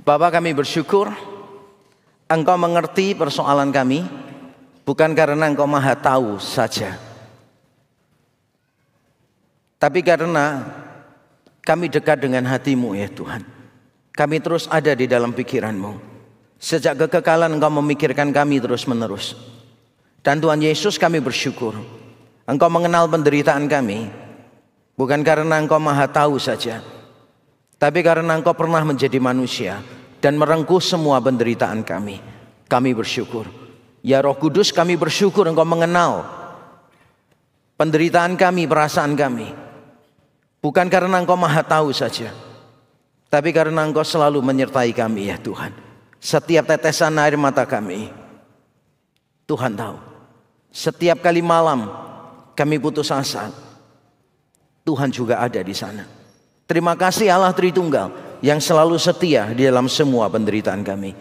Bapak kami bersyukur Engkau mengerti persoalan kami Bukan karena engkau maha tahu saja Tapi karena kami dekat dengan hatimu ya Tuhan Kami terus ada di dalam pikiranmu Sejak kekekalan engkau memikirkan kami terus menerus Dan Tuhan Yesus kami bersyukur Engkau mengenal penderitaan kami Bukan karena engkau maha tahu saja tapi karena engkau pernah menjadi manusia dan merengkuh semua penderitaan kami, kami bersyukur. Ya Roh Kudus, kami bersyukur engkau mengenal penderitaan kami, perasaan kami. Bukan karena engkau maha tahu saja, tapi karena engkau selalu menyertai kami ya Tuhan. Setiap tetesan air mata kami, Tuhan tahu. Setiap kali malam kami putus asa, Tuhan juga ada di sana. Terima kasih Allah Tritunggal yang selalu setia di dalam semua penderitaan kami.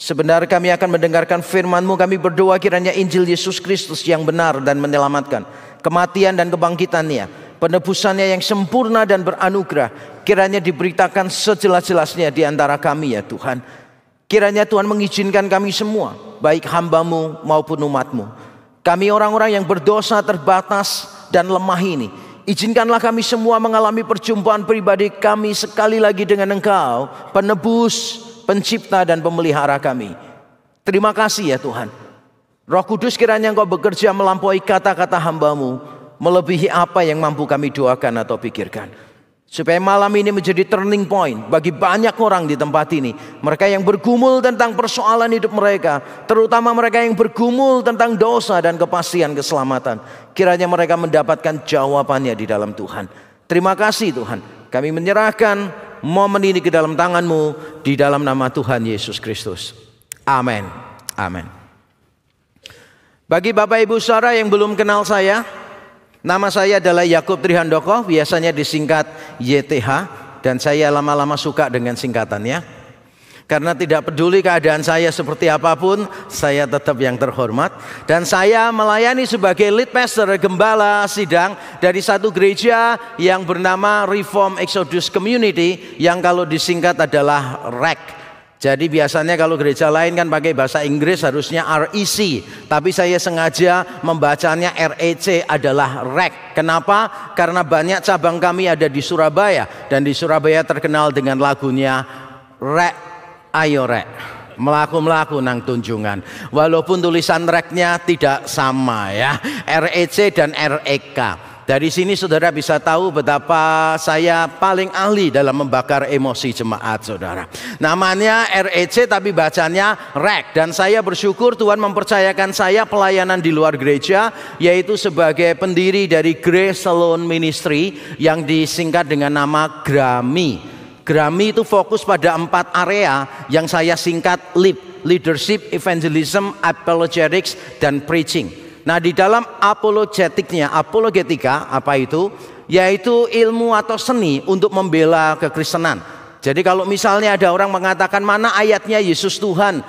Sebenarnya kami akan mendengarkan firman-Mu, kami berdoa kiranya Injil Yesus Kristus yang benar dan menyelamatkan, kematian dan kebangkitannya, penebusannya yang sempurna dan beranugerah, kiranya diberitakan sejelas-jelasnya di antara kami ya Tuhan. Kiranya Tuhan mengizinkan kami semua, baik hambamu maupun umatmu. Kami orang-orang yang berdosa terbatas dan lemah ini, Izinkanlah kami semua mengalami perjumpaan pribadi kami sekali lagi dengan Engkau, penebus, pencipta dan pemelihara kami. Terima kasih ya Tuhan. Roh Kudus kiranya Engkau bekerja melampaui kata-kata hambamu, melebihi apa yang mampu kami doakan atau pikirkan. Supaya malam ini menjadi turning point bagi banyak orang di tempat ini. Mereka yang bergumul tentang persoalan hidup mereka. Terutama mereka yang bergumul tentang dosa dan kepastian keselamatan. Kiranya mereka mendapatkan jawabannya di dalam Tuhan. Terima kasih Tuhan. Kami menyerahkan momen ini ke dalam tanganmu. Di dalam nama Tuhan Yesus Kristus. Amin. Amin. Bagi Bapak Ibu Saudara yang belum kenal saya, Nama saya adalah Yakub Trihandoko, biasanya disingkat YTH dan saya lama-lama suka dengan singkatannya. Karena tidak peduli keadaan saya seperti apapun, saya tetap yang terhormat dan saya melayani sebagai lead pastor gembala sidang dari satu gereja yang bernama Reform Exodus Community yang kalau disingkat adalah REC jadi biasanya kalau gereja lain kan pakai bahasa Inggris harusnya REC, tapi saya sengaja membacanya REC adalah REC. Kenapa? Karena banyak cabang kami ada di Surabaya dan di Surabaya terkenal dengan lagunya Rek Ayo Rek. Melaku-melaku nang tunjungan Walaupun tulisan reknya tidak sama ya REC dan REK dari sini saudara bisa tahu betapa saya paling ahli dalam membakar emosi jemaat saudara. Namanya REC tapi bacanya REC. Dan saya bersyukur Tuhan mempercayakan saya pelayanan di luar gereja. Yaitu sebagai pendiri dari Grace Salon Ministry yang disingkat dengan nama Grammy. Grammy itu fokus pada empat area yang saya singkat LIP. Leadership, Evangelism, Apologetics, dan Preaching Nah, di dalam apologetiknya, apologetika apa itu? Yaitu ilmu atau seni untuk membela kekristenan. Jadi kalau misalnya ada orang mengatakan mana ayatnya Yesus Tuhan,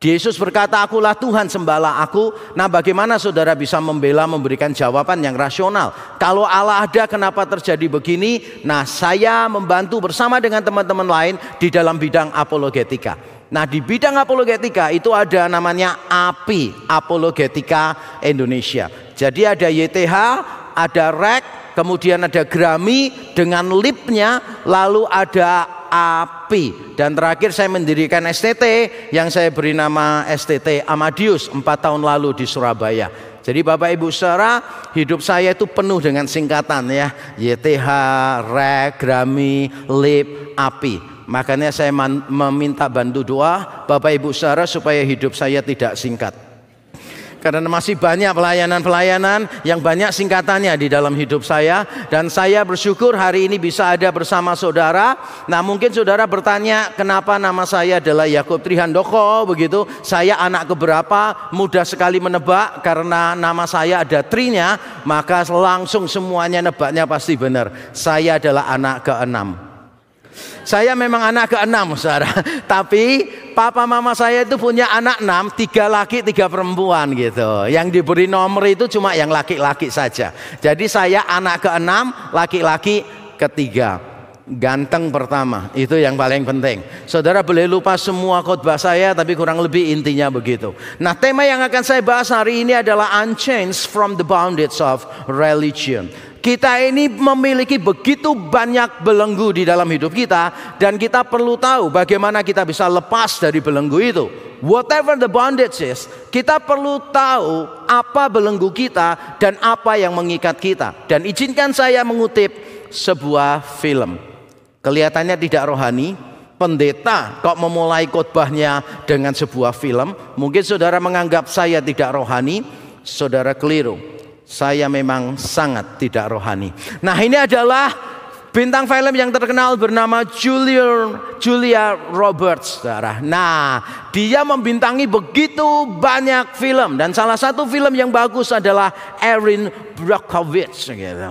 Yesus berkata, "Akulah Tuhan, sembahlah aku." Nah, bagaimana saudara bisa membela memberikan jawaban yang rasional? Kalau Allah ada, kenapa terjadi begini? Nah, saya membantu bersama dengan teman-teman lain di dalam bidang apologetika. Nah di bidang apologetika itu ada namanya API, Apologetika Indonesia. Jadi ada YTH, ada REK, kemudian ada Grammy dengan LIP-nya, lalu ada API. Dan terakhir saya mendirikan STT yang saya beri nama STT Amadius 4 tahun lalu di Surabaya. Jadi Bapak Ibu Saudara, hidup saya itu penuh dengan singkatan ya. YTH, REK, Grammy, LIP, API. Makanya saya meminta bantu doa Bapak Ibu Saudara supaya hidup saya tidak singkat. Karena masih banyak pelayanan-pelayanan yang banyak singkatannya di dalam hidup saya dan saya bersyukur hari ini bisa ada bersama saudara. Nah, mungkin saudara bertanya kenapa nama saya adalah Yakub Trihandoko begitu. Saya anak keberapa? Mudah sekali menebak karena nama saya ada trinya, maka langsung semuanya nebaknya pasti benar. Saya adalah anak keenam. Saya memang anak keenam, saudara. Tapi papa mama saya itu punya anak enam, tiga laki, tiga perempuan gitu. Yang diberi nomor itu cuma yang laki-laki saja. Jadi saya anak keenam, laki-laki ketiga ganteng pertama itu yang paling penting saudara boleh lupa semua khotbah saya tapi kurang lebih intinya begitu nah tema yang akan saya bahas hari ini adalah unchanged from the boundaries of religion kita ini memiliki begitu banyak belenggu di dalam hidup kita dan kita perlu tahu bagaimana kita bisa lepas dari belenggu itu. Whatever the bondage is, kita perlu tahu apa belenggu kita dan apa yang mengikat kita. Dan izinkan saya mengutip sebuah film. Kelihatannya tidak rohani, pendeta kok memulai khotbahnya dengan sebuah film. Mungkin saudara menganggap saya tidak rohani, saudara keliru. Saya memang sangat tidak rohani. Nah, ini adalah bintang film yang terkenal bernama Julia Julia Roberts, saudara. Nah, dia membintangi begitu banyak film dan salah satu film yang bagus adalah Erin Brockovich gitu.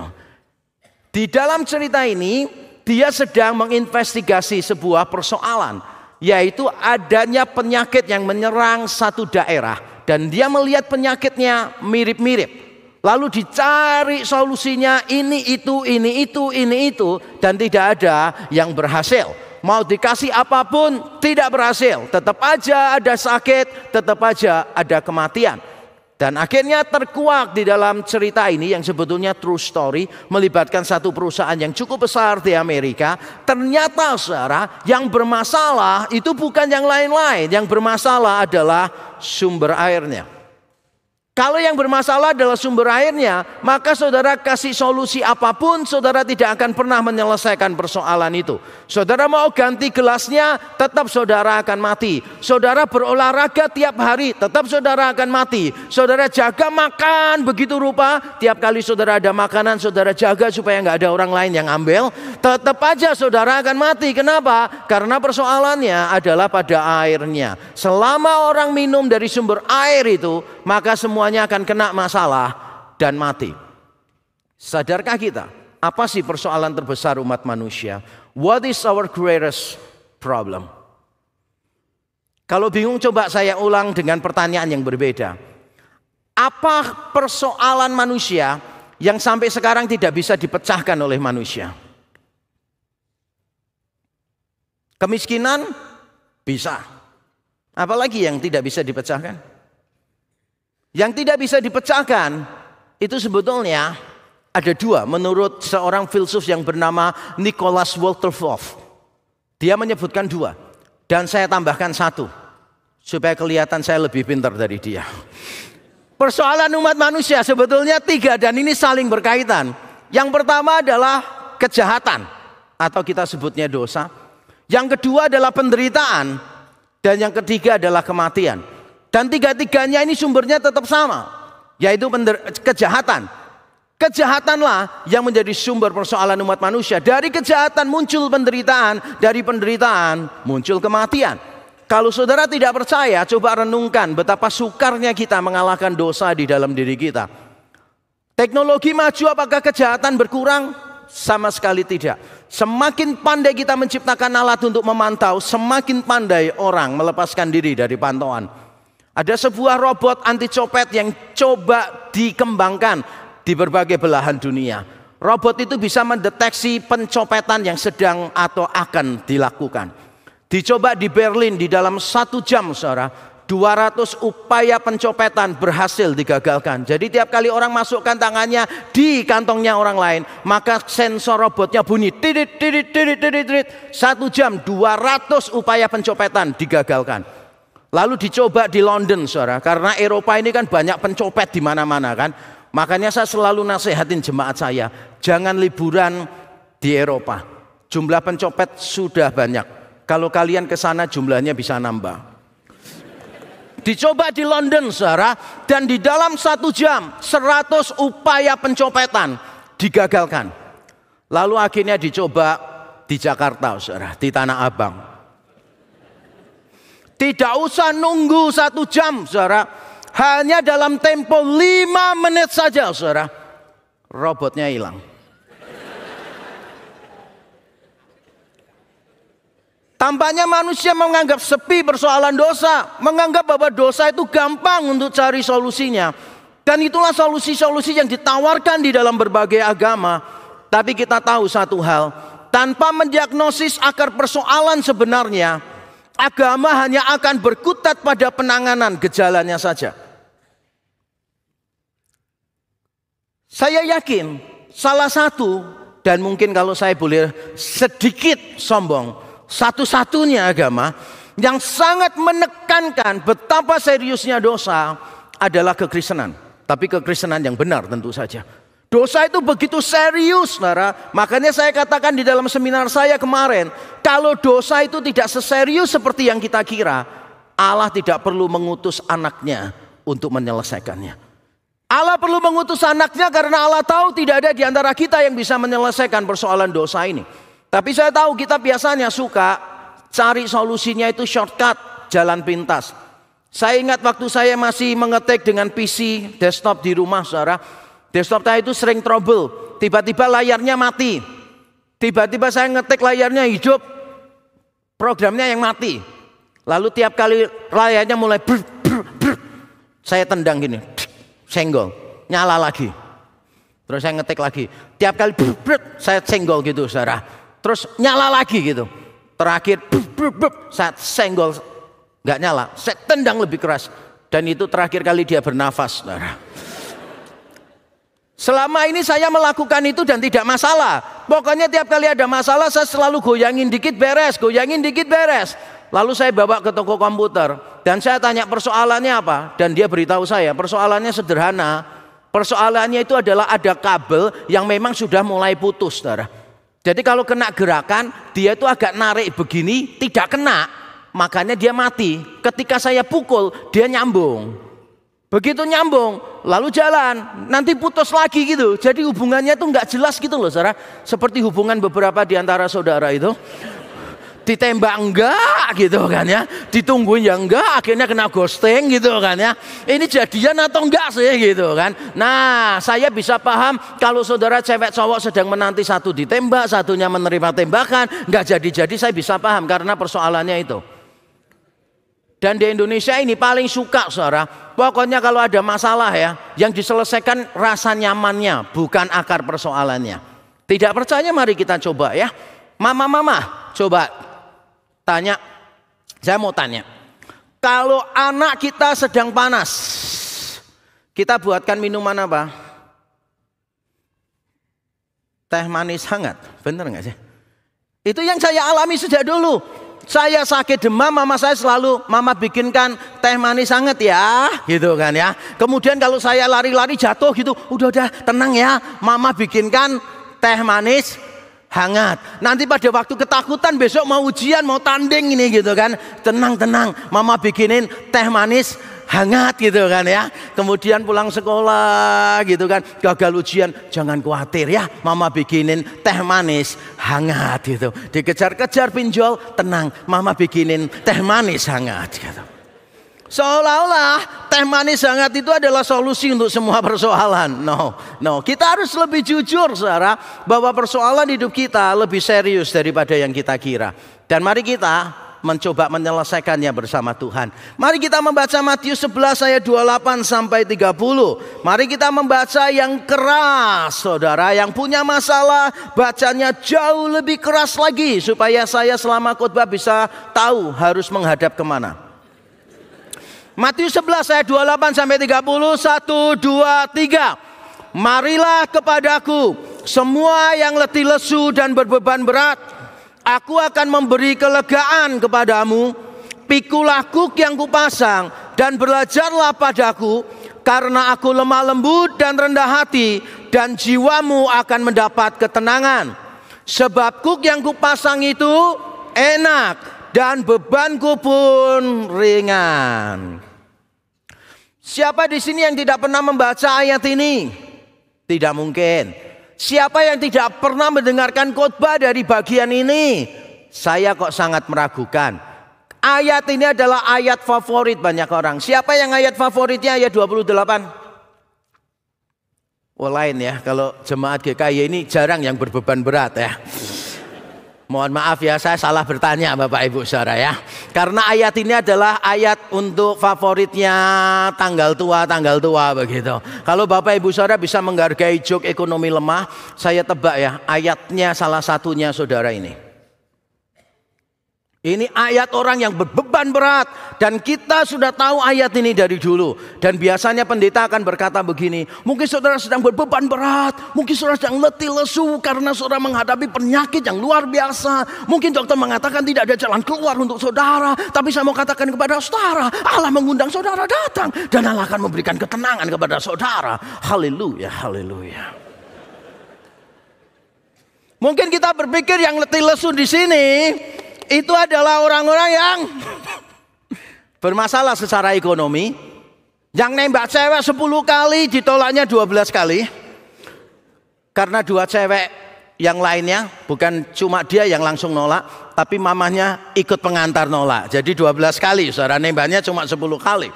Di dalam cerita ini, dia sedang menginvestigasi sebuah persoalan, yaitu adanya penyakit yang menyerang satu daerah dan dia melihat penyakitnya mirip-mirip Lalu dicari solusinya ini itu ini itu ini itu dan tidak ada yang berhasil. Mau dikasih apapun tidak berhasil, tetap aja ada sakit, tetap aja ada kematian. Dan akhirnya terkuak di dalam cerita ini yang sebetulnya true story melibatkan satu perusahaan yang cukup besar di Amerika. Ternyata saudara yang bermasalah itu bukan yang lain-lain. Yang bermasalah adalah sumber airnya. Kalau yang bermasalah adalah sumber airnya, maka saudara kasih solusi apapun, saudara tidak akan pernah menyelesaikan persoalan itu. Saudara mau ganti gelasnya, tetap saudara akan mati. Saudara berolahraga tiap hari, tetap saudara akan mati. Saudara jaga makan begitu rupa, tiap kali saudara ada makanan, saudara jaga supaya nggak ada orang lain yang ambil. Tetap aja saudara akan mati. Kenapa? Karena persoalannya adalah pada airnya. Selama orang minum dari sumber air itu, maka semua semuanya akan kena masalah dan mati. Sadarkah kita? Apa sih persoalan terbesar umat manusia? What is our greatest problem? Kalau bingung coba saya ulang dengan pertanyaan yang berbeda. Apa persoalan manusia yang sampai sekarang tidak bisa dipecahkan oleh manusia? Kemiskinan bisa. Apalagi yang tidak bisa dipecahkan? Yang tidak bisa dipecahkan itu sebetulnya ada dua menurut seorang filsuf yang bernama Nicholas Walter Wolterhoff. Dia menyebutkan dua dan saya tambahkan satu supaya kelihatan saya lebih pintar dari dia. Persoalan umat manusia sebetulnya tiga dan ini saling berkaitan. Yang pertama adalah kejahatan atau kita sebutnya dosa. Yang kedua adalah penderitaan dan yang ketiga adalah kematian. Dan tiga-tiganya ini sumbernya tetap sama, yaitu kejahatan. Kejahatanlah yang menjadi sumber persoalan umat manusia. Dari kejahatan muncul penderitaan, dari penderitaan muncul kematian. Kalau saudara tidak percaya, coba renungkan betapa sukarnya kita mengalahkan dosa di dalam diri kita. Teknologi maju, apakah kejahatan berkurang? Sama sekali tidak. Semakin pandai kita menciptakan alat untuk memantau, semakin pandai orang melepaskan diri dari pantauan. Ada sebuah robot anti copet yang coba dikembangkan di berbagai belahan dunia. Robot itu bisa mendeteksi pencopetan yang sedang atau akan dilakukan. Dicoba di Berlin di dalam satu jam, saudara, 200 upaya pencopetan berhasil digagalkan. Jadi tiap kali orang masukkan tangannya di kantongnya orang lain, maka sensor robotnya bunyi Satu jam 200 upaya pencopetan digagalkan. Lalu dicoba di London, saudara. Karena Eropa ini kan banyak pencopet di mana-mana kan. Makanya saya selalu nasihatin jemaat saya, jangan liburan di Eropa. Jumlah pencopet sudah banyak. Kalau kalian ke sana jumlahnya bisa nambah. Dicoba di London, saudara, dan di dalam satu jam seratus upaya pencopetan digagalkan. Lalu akhirnya dicoba di Jakarta, saudara, di Tanah Abang. Tidak usah nunggu satu jam, saudara. Hanya dalam tempo lima menit saja, saudara. Robotnya hilang. Tampaknya manusia menganggap sepi persoalan dosa, menganggap bahwa dosa itu gampang untuk cari solusinya. Dan itulah solusi-solusi yang ditawarkan di dalam berbagai agama. Tapi kita tahu satu hal, tanpa mendiagnosis akar persoalan sebenarnya, Agama hanya akan berkutat pada penanganan gejalanya saja. Saya yakin salah satu dan mungkin kalau saya boleh sedikit sombong, satu-satunya agama yang sangat menekankan betapa seriusnya dosa adalah kekristenan. Tapi kekristenan yang benar tentu saja. Dosa itu begitu serius, Nara. Makanya saya katakan di dalam seminar saya kemarin, kalau dosa itu tidak seserius seperti yang kita kira, Allah tidak perlu mengutus anaknya untuk menyelesaikannya. Allah perlu mengutus anaknya karena Allah tahu tidak ada di antara kita yang bisa menyelesaikan persoalan dosa ini. Tapi saya tahu kita biasanya suka cari solusinya itu shortcut, jalan pintas. Saya ingat waktu saya masih mengetik dengan PC desktop di rumah, Nara. Desktop saya itu sering trouble. Tiba-tiba layarnya mati. Tiba-tiba saya ngetik layarnya hidup. Programnya yang mati. Lalu tiap kali layarnya mulai brr, brr, brr, saya tendang gini. Senggol. Nyala lagi. Terus saya ngetik lagi. Tiap kali brr, brr, saya senggol gitu saudara. Terus nyala lagi gitu. Terakhir brr, brr, brr, saya senggol. Nggak nyala. Saya tendang lebih keras. Dan itu terakhir kali dia bernafas saudara. Selama ini saya melakukan itu dan tidak masalah. Pokoknya tiap kali ada masalah saya selalu goyangin dikit beres, goyangin dikit beres. Lalu saya bawa ke toko komputer dan saya tanya persoalannya apa dan dia beritahu saya persoalannya sederhana. Persoalannya itu adalah ada kabel yang memang sudah mulai putus, Saudara. Jadi kalau kena gerakan dia itu agak narik begini tidak kena, makanya dia mati. Ketika saya pukul dia nyambung. Begitu nyambung, lalu jalan, nanti putus lagi gitu. Jadi hubungannya tuh nggak jelas gitu loh, saudara. Seperti hubungan beberapa di antara saudara itu. Ditembak enggak gitu kan ya. Ditungguin ya enggak, akhirnya kena ghosting gitu kan ya. Ini jadian atau enggak sih gitu kan. Nah, saya bisa paham kalau saudara cewek cowok sedang menanti satu ditembak, satunya menerima tembakan, enggak jadi-jadi saya bisa paham karena persoalannya itu. Dan di Indonesia ini paling suka saudara Pokoknya kalau ada masalah ya, yang diselesaikan rasa nyamannya, bukan akar persoalannya. Tidak percaya mari kita coba ya. Mama-mama, coba tanya. Saya mau tanya. Kalau anak kita sedang panas, kita buatkan minuman apa? Teh manis hangat, bener nggak sih? Itu yang saya alami sejak dulu. Saya sakit demam, mama saya selalu mama bikinkan teh manis sangat ya, gitu kan ya. Kemudian kalau saya lari-lari jatuh gitu, udah udah tenang ya, mama bikinkan teh manis hangat. Nanti pada waktu ketakutan besok mau ujian, mau tanding ini gitu kan. Tenang, tenang. Mama bikinin teh manis hangat gitu kan ya. Kemudian pulang sekolah gitu kan, gagal ujian jangan khawatir ya, mama bikinin teh manis hangat gitu. Dikejar-kejar pinjol tenang, mama bikinin teh manis hangat gitu. Seolah-olah teh manis hangat itu adalah solusi untuk semua persoalan. No, no. Kita harus lebih jujur, Sarah, bahwa persoalan hidup kita lebih serius daripada yang kita kira. Dan mari kita mencoba menyelesaikannya bersama Tuhan. Mari kita membaca Matius 11 ayat 28 sampai 30. Mari kita membaca yang keras, Saudara yang punya masalah bacanya jauh lebih keras lagi supaya saya selama khotbah bisa tahu harus menghadap kemana. Matius 11 ayat 28 sampai 30 1 2 3 Marilah kepadaku semua yang letih lesu dan berbeban berat Aku akan memberi kelegaan kepadamu. Pikulah kuk yang kupasang dan belajarlah padaku karena aku lemah lembut dan rendah hati dan jiwamu akan mendapat ketenangan. Sebab kuk yang kupasang itu enak dan bebanku pun ringan. Siapa di sini yang tidak pernah membaca ayat ini? Tidak mungkin. Siapa yang tidak pernah mendengarkan khotbah dari bagian ini? Saya kok sangat meragukan. Ayat ini adalah ayat favorit banyak orang. Siapa yang ayat favoritnya ayat 28? Oh lain ya, kalau jemaat GKI ini jarang yang berbeban berat ya. Mohon maaf ya, saya salah bertanya Bapak Ibu Saudara ya. Karena ayat ini adalah ayat untuk favoritnya tanggal tua, tanggal tua begitu. Kalau Bapak Ibu Saudara bisa menghargai joke ekonomi lemah, saya tebak ya, ayatnya salah satunya Saudara ini. Ini ayat orang yang berbeban berat dan kita sudah tahu ayat ini dari dulu dan biasanya pendeta akan berkata begini, mungkin saudara sedang berbeban berat, mungkin saudara sedang letih lesu karena saudara menghadapi penyakit yang luar biasa. Mungkin dokter mengatakan tidak ada jalan keluar untuk saudara, tapi saya mau katakan kepada saudara, Allah mengundang saudara datang dan Allah akan memberikan ketenangan kepada saudara. Haleluya, haleluya. Mungkin kita berpikir yang letih lesu di sini itu adalah orang-orang yang bermasalah secara ekonomi. Yang nembak cewek 10 kali ditolaknya 12 kali. Karena dua cewek yang lainnya bukan cuma dia yang langsung nolak, tapi mamahnya ikut pengantar nolak. Jadi 12 kali, saudara nembaknya cuma 10 kali.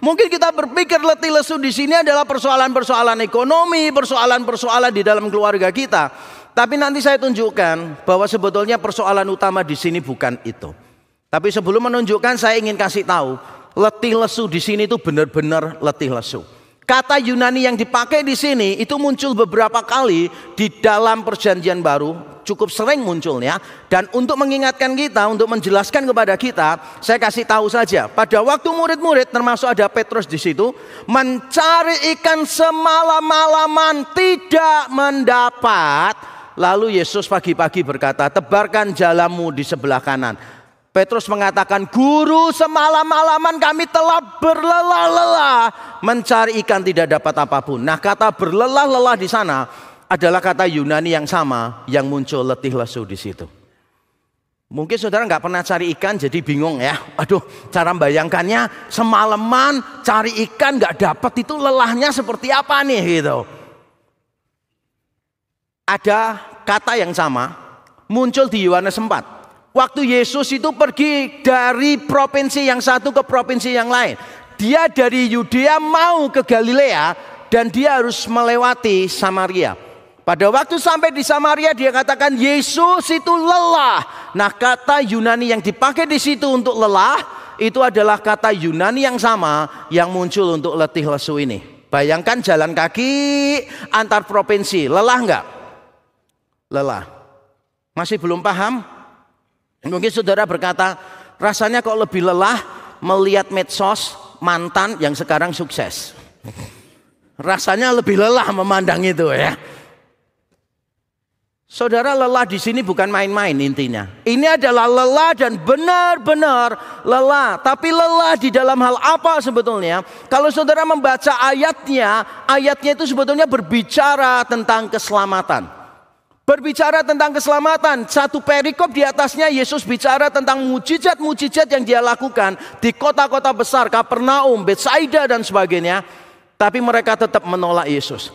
Mungkin kita berpikir letih lesu di sini adalah persoalan-persoalan ekonomi, persoalan-persoalan di dalam keluarga kita. Tapi nanti saya tunjukkan bahwa sebetulnya persoalan utama di sini bukan itu. Tapi sebelum menunjukkan saya ingin kasih tahu, letih lesu di sini itu benar-benar letih lesu. Kata Yunani yang dipakai di sini itu muncul beberapa kali di dalam perjanjian baru, cukup sering munculnya. Dan untuk mengingatkan kita, untuk menjelaskan kepada kita, saya kasih tahu saja. Pada waktu murid-murid, termasuk ada Petrus di situ, mencari ikan semalam-malaman tidak mendapat Lalu Yesus pagi-pagi berkata, tebarkan jalamu di sebelah kanan. Petrus mengatakan, guru semalam-malaman kami telah berlelah-lelah mencari ikan tidak dapat apapun. Nah kata berlelah-lelah di sana adalah kata Yunani yang sama yang muncul letih lesu di situ. Mungkin saudara nggak pernah cari ikan jadi bingung ya. Aduh, cara bayangkannya semalaman cari ikan nggak dapat itu lelahnya seperti apa nih gitu ada kata yang sama muncul di Yohanes 4. Waktu Yesus itu pergi dari provinsi yang satu ke provinsi yang lain. Dia dari Yudea mau ke Galilea dan dia harus melewati Samaria. Pada waktu sampai di Samaria dia katakan Yesus itu lelah. Nah, kata Yunani yang dipakai di situ untuk lelah itu adalah kata Yunani yang sama yang muncul untuk letih lesu ini. Bayangkan jalan kaki antar provinsi, lelah nggak? lelah. Masih belum paham? Mungkin saudara berkata, rasanya kok lebih lelah melihat medsos mantan yang sekarang sukses. Rasanya lebih lelah memandang itu ya. Saudara lelah di sini bukan main-main intinya. Ini adalah lelah dan benar-benar lelah. Tapi lelah di dalam hal apa sebetulnya? Kalau saudara membaca ayatnya, ayatnya itu sebetulnya berbicara tentang keselamatan. Berbicara tentang keselamatan, satu perikop di atasnya Yesus bicara tentang mujizat-mujizat yang dia lakukan di kota-kota besar, Kapernaum, Betsaida dan sebagainya. Tapi mereka tetap menolak Yesus.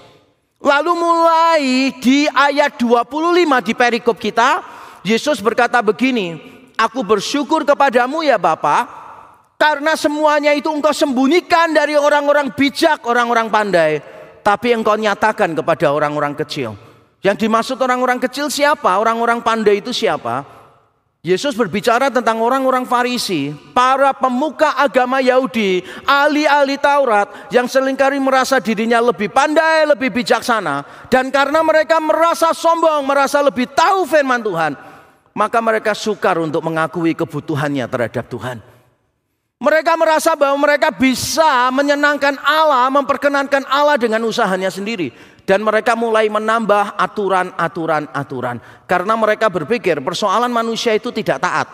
Lalu mulai di ayat 25 di perikop kita, Yesus berkata begini, Aku bersyukur kepadamu ya Bapa, karena semuanya itu engkau sembunyikan dari orang-orang bijak, orang-orang pandai. Tapi engkau nyatakan kepada orang-orang kecil. Yang dimaksud orang-orang kecil siapa? Orang-orang pandai itu siapa? Yesus berbicara tentang orang-orang Farisi, para pemuka agama Yahudi, ahli-ahli Taurat yang selingkari merasa dirinya lebih pandai, lebih bijaksana, dan karena mereka merasa sombong, merasa lebih tahu firman Tuhan, maka mereka sukar untuk mengakui kebutuhannya terhadap Tuhan. Mereka merasa bahwa mereka bisa menyenangkan Allah, memperkenankan Allah dengan usahanya sendiri dan mereka mulai menambah aturan-aturan-aturan karena mereka berpikir persoalan manusia itu tidak taat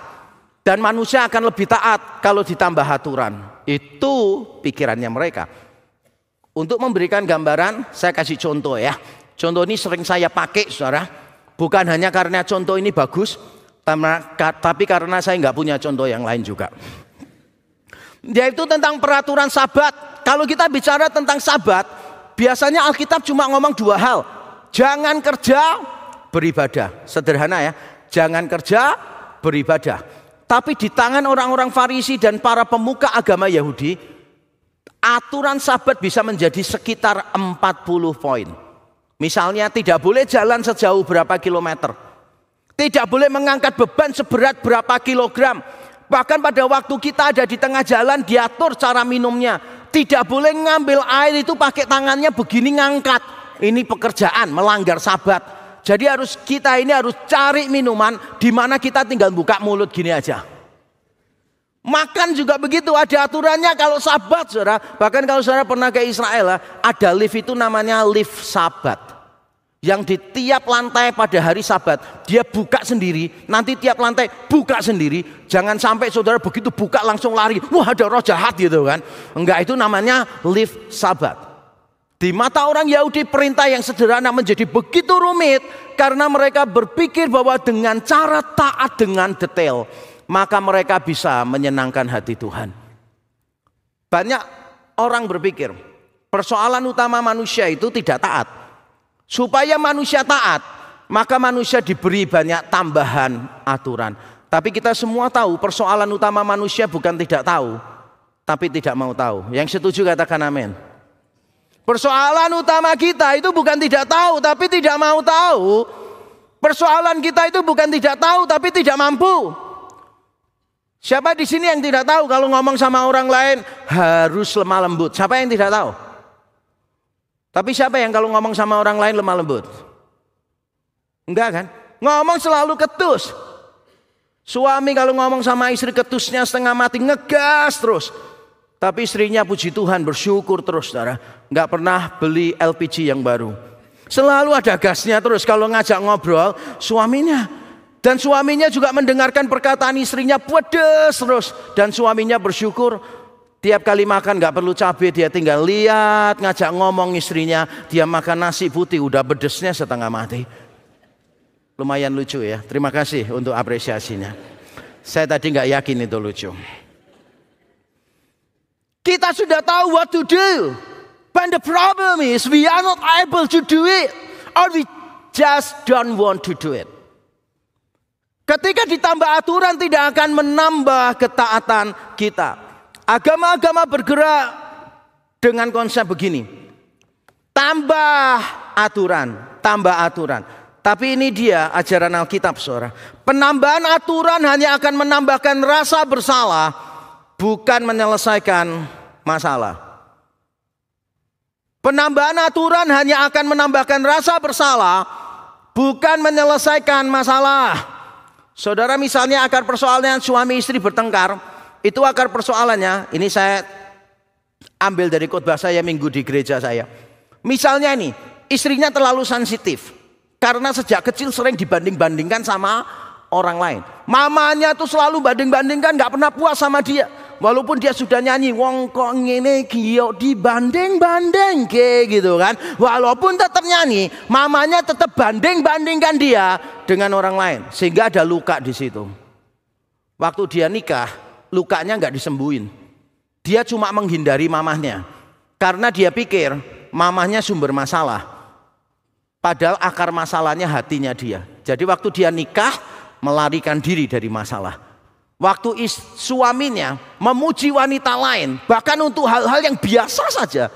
dan manusia akan lebih taat kalau ditambah aturan. Itu pikirannya mereka. Untuk memberikan gambaran, saya kasih contoh ya. Contoh ini sering saya pakai, saudara. Bukan hanya karena contoh ini bagus, tapi karena saya nggak punya contoh yang lain juga. Yaitu tentang peraturan sabat. Kalau kita bicara tentang sabat, Biasanya Alkitab cuma ngomong dua hal. Jangan kerja, beribadah. Sederhana ya. Jangan kerja, beribadah. Tapi di tangan orang-orang Farisi dan para pemuka agama Yahudi, aturan sabat bisa menjadi sekitar 40 poin. Misalnya tidak boleh jalan sejauh berapa kilometer. Tidak boleh mengangkat beban seberat berapa kilogram. Bahkan pada waktu kita ada di tengah jalan diatur cara minumnya, tidak boleh ngambil air itu pakai tangannya begini ngangkat. Ini pekerjaan melanggar sabat. Jadi harus kita ini harus cari minuman di mana kita tinggal buka mulut gini aja. Makan juga begitu ada aturannya kalau sabat saudara. Bahkan kalau saudara pernah ke Israel ada lift itu namanya lift sabat yang di tiap lantai pada hari Sabat dia buka sendiri, nanti tiap lantai buka sendiri. Jangan sampai saudara begitu buka langsung lari. Wah, ada roh jahat gitu kan. Enggak, itu namanya lift Sabat. Di mata orang Yahudi perintah yang sederhana menjadi begitu rumit karena mereka berpikir bahwa dengan cara taat dengan detail maka mereka bisa menyenangkan hati Tuhan. Banyak orang berpikir persoalan utama manusia itu tidak taat. Supaya manusia taat, maka manusia diberi banyak tambahan aturan. Tapi kita semua tahu persoalan utama manusia bukan tidak tahu, tapi tidak mau tahu. Yang setuju katakan amin. Persoalan utama kita itu bukan tidak tahu, tapi tidak mau tahu. Persoalan kita itu bukan tidak tahu, tapi tidak mampu. Siapa di sini yang tidak tahu kalau ngomong sama orang lain harus lemah lembut? Siapa yang tidak tahu? Tapi siapa yang kalau ngomong sama orang lain lemah lembut? Enggak kan? Ngomong selalu ketus. Suami kalau ngomong sama istri ketusnya setengah mati ngegas terus. Tapi istrinya puji Tuhan bersyukur terus saudara. Enggak pernah beli LPG yang baru. Selalu ada gasnya terus kalau ngajak ngobrol suaminya. Dan suaminya juga mendengarkan perkataan istrinya pedes terus. Dan suaminya bersyukur Tiap kali makan nggak perlu cabai, dia tinggal lihat, ngajak ngomong istrinya, dia makan nasi putih, udah bedesnya setengah mati. Lumayan lucu ya, terima kasih untuk apresiasinya. Saya tadi nggak yakin itu lucu. Kita sudah tahu what to do, but the problem is we are not able to do it, or we just don't want to do it. Ketika ditambah aturan tidak akan menambah ketaatan kita. Agama-agama bergerak dengan konsep begini. Tambah aturan, tambah aturan. Tapi ini dia ajaran Alkitab saudara. Penambahan aturan hanya akan menambahkan rasa bersalah. Bukan menyelesaikan masalah. Penambahan aturan hanya akan menambahkan rasa bersalah. Bukan menyelesaikan masalah. Saudara misalnya akar persoalan suami istri bertengkar. Itu akar persoalannya. Ini saya ambil dari khotbah saya minggu di gereja saya. Misalnya ini, istrinya terlalu sensitif. Karena sejak kecil sering dibanding-bandingkan sama orang lain. Mamanya tuh selalu banding-bandingkan, gak pernah puas sama dia. Walaupun dia sudah nyanyi wong kok ngene kio dibanding-banding ke gitu kan. Walaupun tetap nyanyi, mamanya tetap banding-bandingkan dia dengan orang lain sehingga ada luka di situ. Waktu dia nikah, lukanya nggak disembuhin. Dia cuma menghindari mamahnya. Karena dia pikir mamahnya sumber masalah. Padahal akar masalahnya hatinya dia. Jadi waktu dia nikah melarikan diri dari masalah. Waktu is, suaminya memuji wanita lain, bahkan untuk hal-hal yang biasa saja,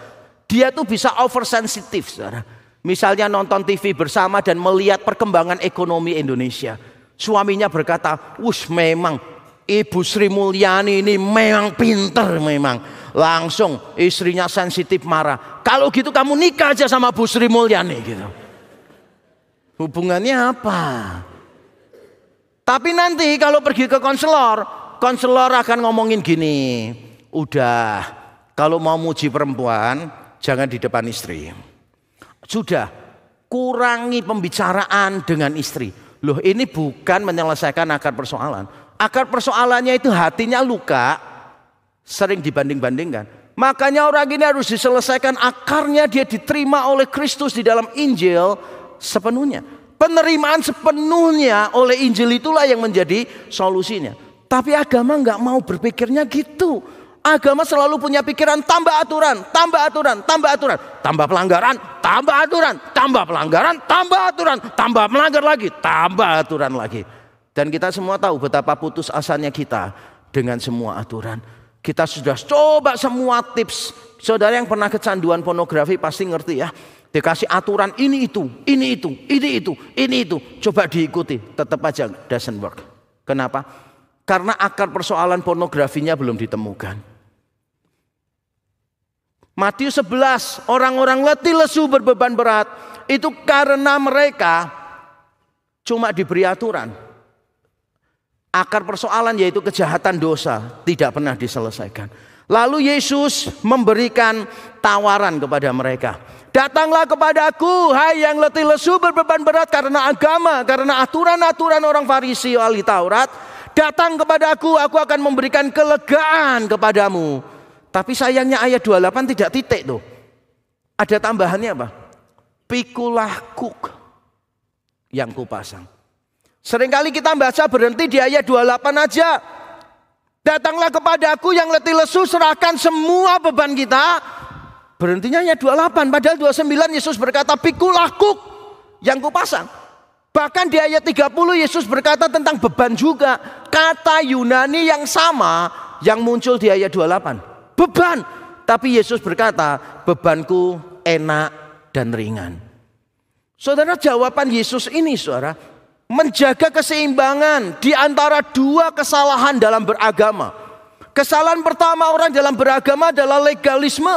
dia tuh bisa oversensitif, saudara. Misalnya nonton TV bersama dan melihat perkembangan ekonomi Indonesia. Suaminya berkata, "Wush, memang Ibu Sri Mulyani ini memang pinter memang. Langsung istrinya sensitif marah. Kalau gitu kamu nikah aja sama Bu Sri Mulyani gitu. Hubungannya apa? Tapi nanti kalau pergi ke konselor, konselor akan ngomongin gini. Udah, kalau mau muji perempuan, jangan di depan istri. Sudah, kurangi pembicaraan dengan istri. Loh ini bukan menyelesaikan akar persoalan Akar persoalannya itu hatinya luka, sering dibanding-bandingkan. Makanya orang ini harus diselesaikan akarnya dia diterima oleh Kristus di dalam Injil sepenuhnya. Penerimaan sepenuhnya oleh Injil itulah yang menjadi solusinya. Tapi agama nggak mau berpikirnya gitu. Agama selalu punya pikiran tambah aturan, tambah aturan, tambah aturan, tambah pelanggaran, tambah aturan, tambah pelanggaran, tambah aturan, tambah melanggar lagi, tambah aturan lagi. Dan kita semua tahu betapa putus asanya kita dengan semua aturan. Kita sudah coba semua tips. Saudara yang pernah kecanduan pornografi pasti ngerti ya. Dikasih aturan ini itu, ini itu, ini itu, ini itu. Coba diikuti, tetap aja doesn't work. Kenapa? Karena akar persoalan pornografinya belum ditemukan. Matius 11, orang-orang letih lesu berbeban berat. Itu karena mereka cuma diberi aturan akar persoalan yaitu kejahatan dosa tidak pernah diselesaikan. Lalu Yesus memberikan tawaran kepada mereka. Datanglah kepadaku hai yang letih lesu berbeban berat karena agama, karena aturan-aturan orang Farisi ahli Taurat. Datang kepadaku, aku akan memberikan kelegaan kepadamu. Tapi sayangnya ayat 28 tidak titik tuh. Ada tambahannya apa? Pikulah kuk yang kupasang. Seringkali kita baca berhenti di ayat 28 aja. Datanglah kepada Aku yang letih lesu serahkan semua beban kita. Berhentinya ayat 28 padahal 29 Yesus berkata pikulah kuk yang kupasang. Bahkan di ayat 30 Yesus berkata tentang beban juga. Kata Yunani yang sama yang muncul di ayat 28. Beban. Tapi Yesus berkata bebanku enak dan ringan. Saudara jawaban Yesus ini saudara menjaga keseimbangan di antara dua kesalahan dalam beragama. Kesalahan pertama orang dalam beragama adalah legalisme.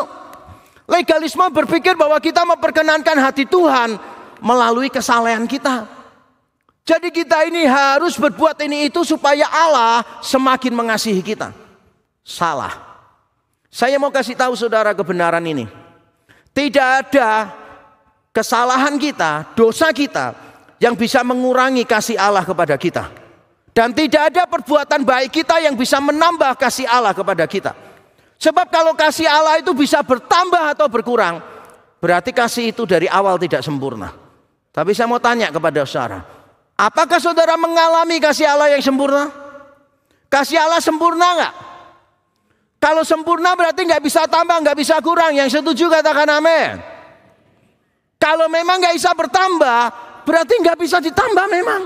Legalisme berpikir bahwa kita memperkenankan hati Tuhan melalui kesalahan kita. Jadi kita ini harus berbuat ini itu supaya Allah semakin mengasihi kita. Salah. Saya mau kasih tahu saudara kebenaran ini. Tidak ada kesalahan kita, dosa kita yang bisa mengurangi kasih Allah kepada kita. Dan tidak ada perbuatan baik kita yang bisa menambah kasih Allah kepada kita. Sebab kalau kasih Allah itu bisa bertambah atau berkurang, berarti kasih itu dari awal tidak sempurna. Tapi saya mau tanya kepada saudara, apakah saudara mengalami kasih Allah yang sempurna? Kasih Allah sempurna nggak? Kalau sempurna berarti nggak bisa tambah, nggak bisa kurang. Yang setuju katakan amin. Kalau memang nggak bisa bertambah, berarti nggak bisa ditambah memang.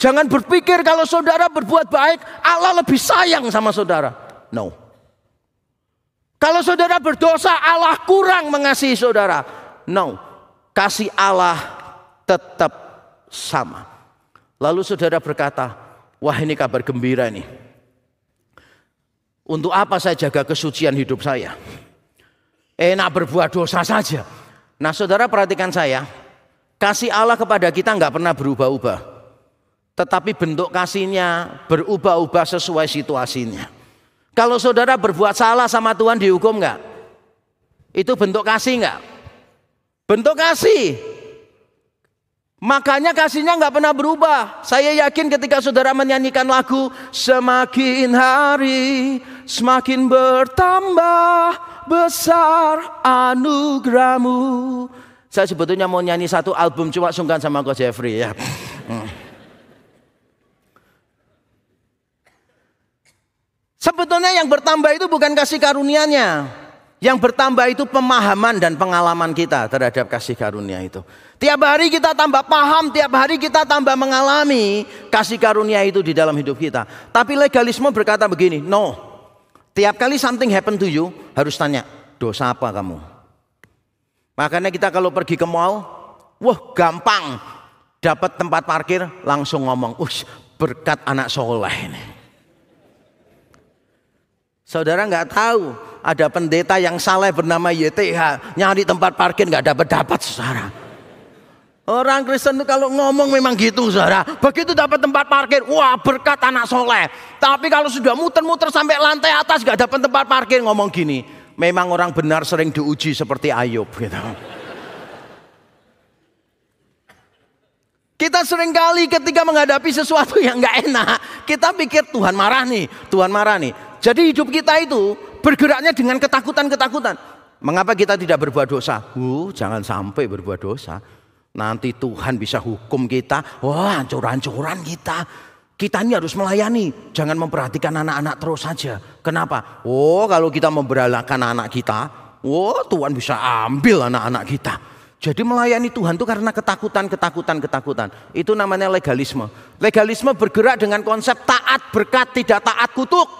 Jangan berpikir kalau saudara berbuat baik, Allah lebih sayang sama saudara. No. Kalau saudara berdosa, Allah kurang mengasihi saudara. No. Kasih Allah tetap sama. Lalu saudara berkata, wah ini kabar gembira nih. Untuk apa saya jaga kesucian hidup saya? Enak berbuat dosa saja. Nah saudara perhatikan saya, Kasih Allah kepada kita nggak pernah berubah-ubah. Tetapi bentuk kasihnya berubah-ubah sesuai situasinya. Kalau saudara berbuat salah sama Tuhan dihukum nggak? Itu bentuk kasih nggak? Bentuk kasih. Makanya kasihnya nggak pernah berubah. Saya yakin ketika saudara menyanyikan lagu Semakin hari semakin bertambah besar anugerahmu saya sebetulnya mau nyanyi satu album cuma sungkan sama Ko Jeffrey ya. Sebetulnya yang bertambah itu bukan kasih karunianya. Yang bertambah itu pemahaman dan pengalaman kita terhadap kasih karunia itu. Tiap hari kita tambah paham, tiap hari kita tambah mengalami kasih karunia itu di dalam hidup kita. Tapi legalisme berkata begini, no. Tiap kali something happen to you, harus tanya, dosa apa kamu? Makanya kita kalau pergi ke mall, wah gampang dapat tempat parkir langsung ngomong, "Ush, berkat anak soleh ini." Saudara nggak tahu ada pendeta yang saleh bernama YTH nyari tempat parkir nggak dapat dapat saudara. Orang Kristen itu kalau ngomong memang gitu saudara. Begitu dapat tempat parkir, wah berkat anak soleh. Tapi kalau sudah muter-muter sampai lantai atas nggak dapat tempat parkir ngomong gini. Memang orang benar sering diuji seperti Ayub gitu. Kita seringkali ketika menghadapi sesuatu yang nggak enak, kita pikir Tuhan marah nih, Tuhan marah nih. Jadi hidup kita itu bergeraknya dengan ketakutan-ketakutan. Mengapa kita tidak berbuat dosa? Uh, jangan sampai berbuat dosa. Nanti Tuhan bisa hukum kita, wah hancur-hancuran kita. Kita ini harus melayani, jangan memperhatikan anak-anak terus saja. Kenapa? Oh, kalau kita memberalakan anak kita, oh Tuhan bisa ambil anak-anak kita. Jadi melayani Tuhan itu karena ketakutan, ketakutan, ketakutan. Itu namanya legalisme. Legalisme bergerak dengan konsep taat berkat, tidak taat kutuk.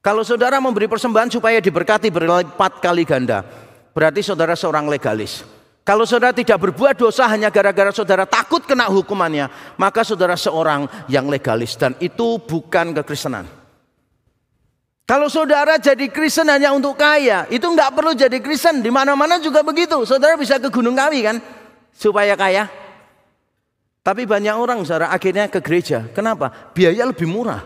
Kalau saudara memberi persembahan supaya diberkati berlipat kali ganda, berarti saudara seorang legalis. Kalau saudara tidak berbuat dosa hanya gara-gara saudara takut kena hukumannya, maka saudara seorang yang legalis dan itu bukan kekristenan. Kalau saudara jadi Kristen hanya untuk kaya, itu nggak perlu jadi Kristen. Di mana-mana juga begitu. Saudara bisa ke Gunung Kawi kan, supaya kaya. Tapi banyak orang saudara akhirnya ke gereja. Kenapa? Biaya lebih murah.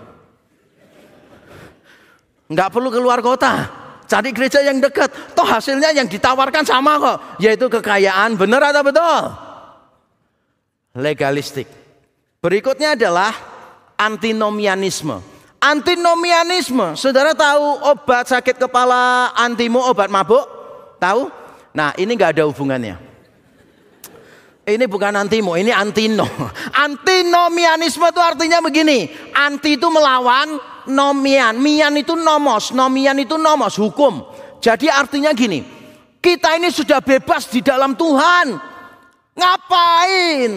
Nggak perlu keluar kota. Cari gereja yang dekat. Toh hasilnya yang ditawarkan sama kok, yaitu kekayaan. Benar atau betul? Legalistik. Berikutnya adalah antinomianisme. Antinomianisme, saudara tahu obat sakit kepala antimu obat mabuk? Tahu? Nah ini nggak ada hubungannya. Ini bukan antimo, ini antino. Antinomianisme itu artinya begini, anti itu melawan, nomian. Mian itu nomos, nomian itu nomos, hukum. Jadi artinya gini, kita ini sudah bebas di dalam Tuhan. Ngapain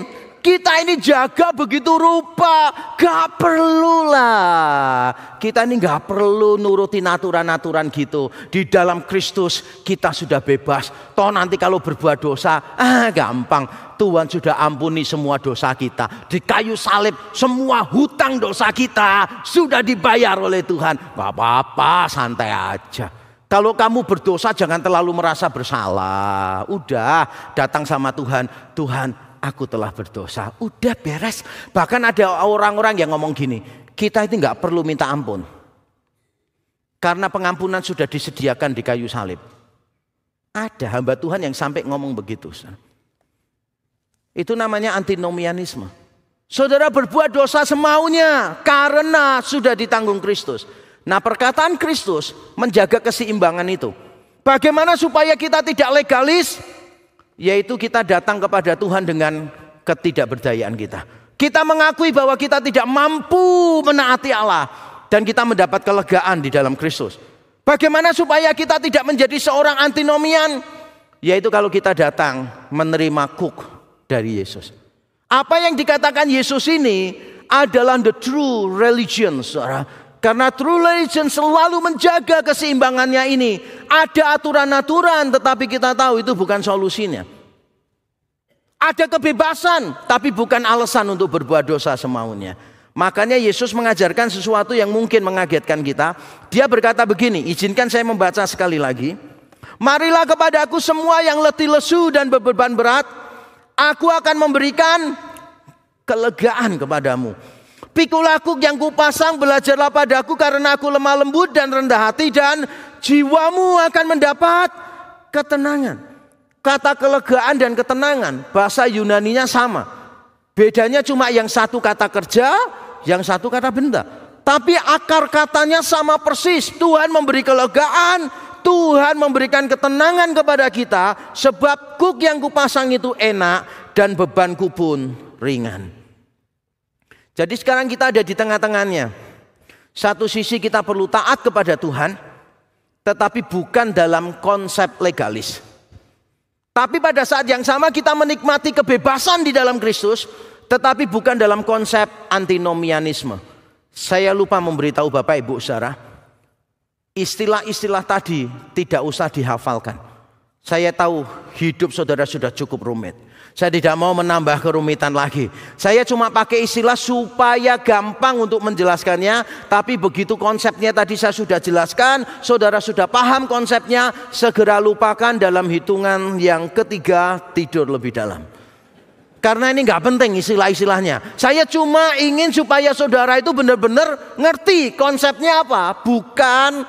kita ini jaga begitu rupa, gak perlu lah. Kita ini gak perlu nuruti aturan-aturan gitu. Di dalam Kristus kita sudah bebas. Toh nanti kalau berbuat dosa, ah gampang. Tuhan sudah ampuni semua dosa kita. Di kayu salib semua hutang dosa kita sudah dibayar oleh Tuhan. Gak apa-apa, santai aja. Kalau kamu berdosa jangan terlalu merasa bersalah. Udah datang sama Tuhan, Tuhan aku telah berdosa. Udah beres. Bahkan ada orang-orang yang ngomong gini, kita itu nggak perlu minta ampun. Karena pengampunan sudah disediakan di kayu salib. Ada hamba Tuhan yang sampai ngomong begitu. Itu namanya antinomianisme. Saudara berbuat dosa semaunya karena sudah ditanggung Kristus. Nah perkataan Kristus menjaga keseimbangan itu. Bagaimana supaya kita tidak legalis, yaitu kita datang kepada Tuhan dengan ketidakberdayaan kita. Kita mengakui bahwa kita tidak mampu menaati Allah dan kita mendapat kelegaan di dalam Kristus. Bagaimana supaya kita tidak menjadi seorang antinomian? Yaitu kalau kita datang menerima kuk dari Yesus. Apa yang dikatakan Yesus ini adalah the true religion, saudara karena true religion selalu menjaga keseimbangannya ini. Ada aturan-aturan tetapi kita tahu itu bukan solusinya. Ada kebebasan tapi bukan alasan untuk berbuat dosa semaunya. Makanya Yesus mengajarkan sesuatu yang mungkin mengagetkan kita. Dia berkata begini, izinkan saya membaca sekali lagi. Marilah kepada aku semua yang letih lesu dan beban berat. Aku akan memberikan kelegaan kepadamu. Pikulaku yang kupasang belajarlah padaku karena aku lemah lembut dan rendah hati dan jiwamu akan mendapat ketenangan. Kata kelegaan dan ketenangan bahasa Yunaninya sama. Bedanya cuma yang satu kata kerja, yang satu kata benda. Tapi akar katanya sama persis. Tuhan memberi kelegaan, Tuhan memberikan ketenangan kepada kita sebab kuk yang kupasang itu enak dan bebanku pun ringan. Jadi sekarang kita ada di tengah-tengahnya. Satu sisi kita perlu taat kepada Tuhan, tetapi bukan dalam konsep legalis. Tapi pada saat yang sama kita menikmati kebebasan di dalam Kristus, tetapi bukan dalam konsep antinomianisme. Saya lupa memberitahu Bapak Ibu Saudara, istilah-istilah tadi tidak usah dihafalkan. Saya tahu hidup saudara sudah cukup rumit. Saya tidak mau menambah kerumitan lagi. Saya cuma pakai istilah supaya gampang untuk menjelaskannya. Tapi begitu konsepnya tadi saya sudah jelaskan, saudara sudah paham konsepnya, segera lupakan dalam hitungan yang ketiga tidur lebih dalam. Karena ini nggak penting istilah-istilahnya. Saya cuma ingin supaya saudara itu benar-benar ngerti konsepnya apa, bukan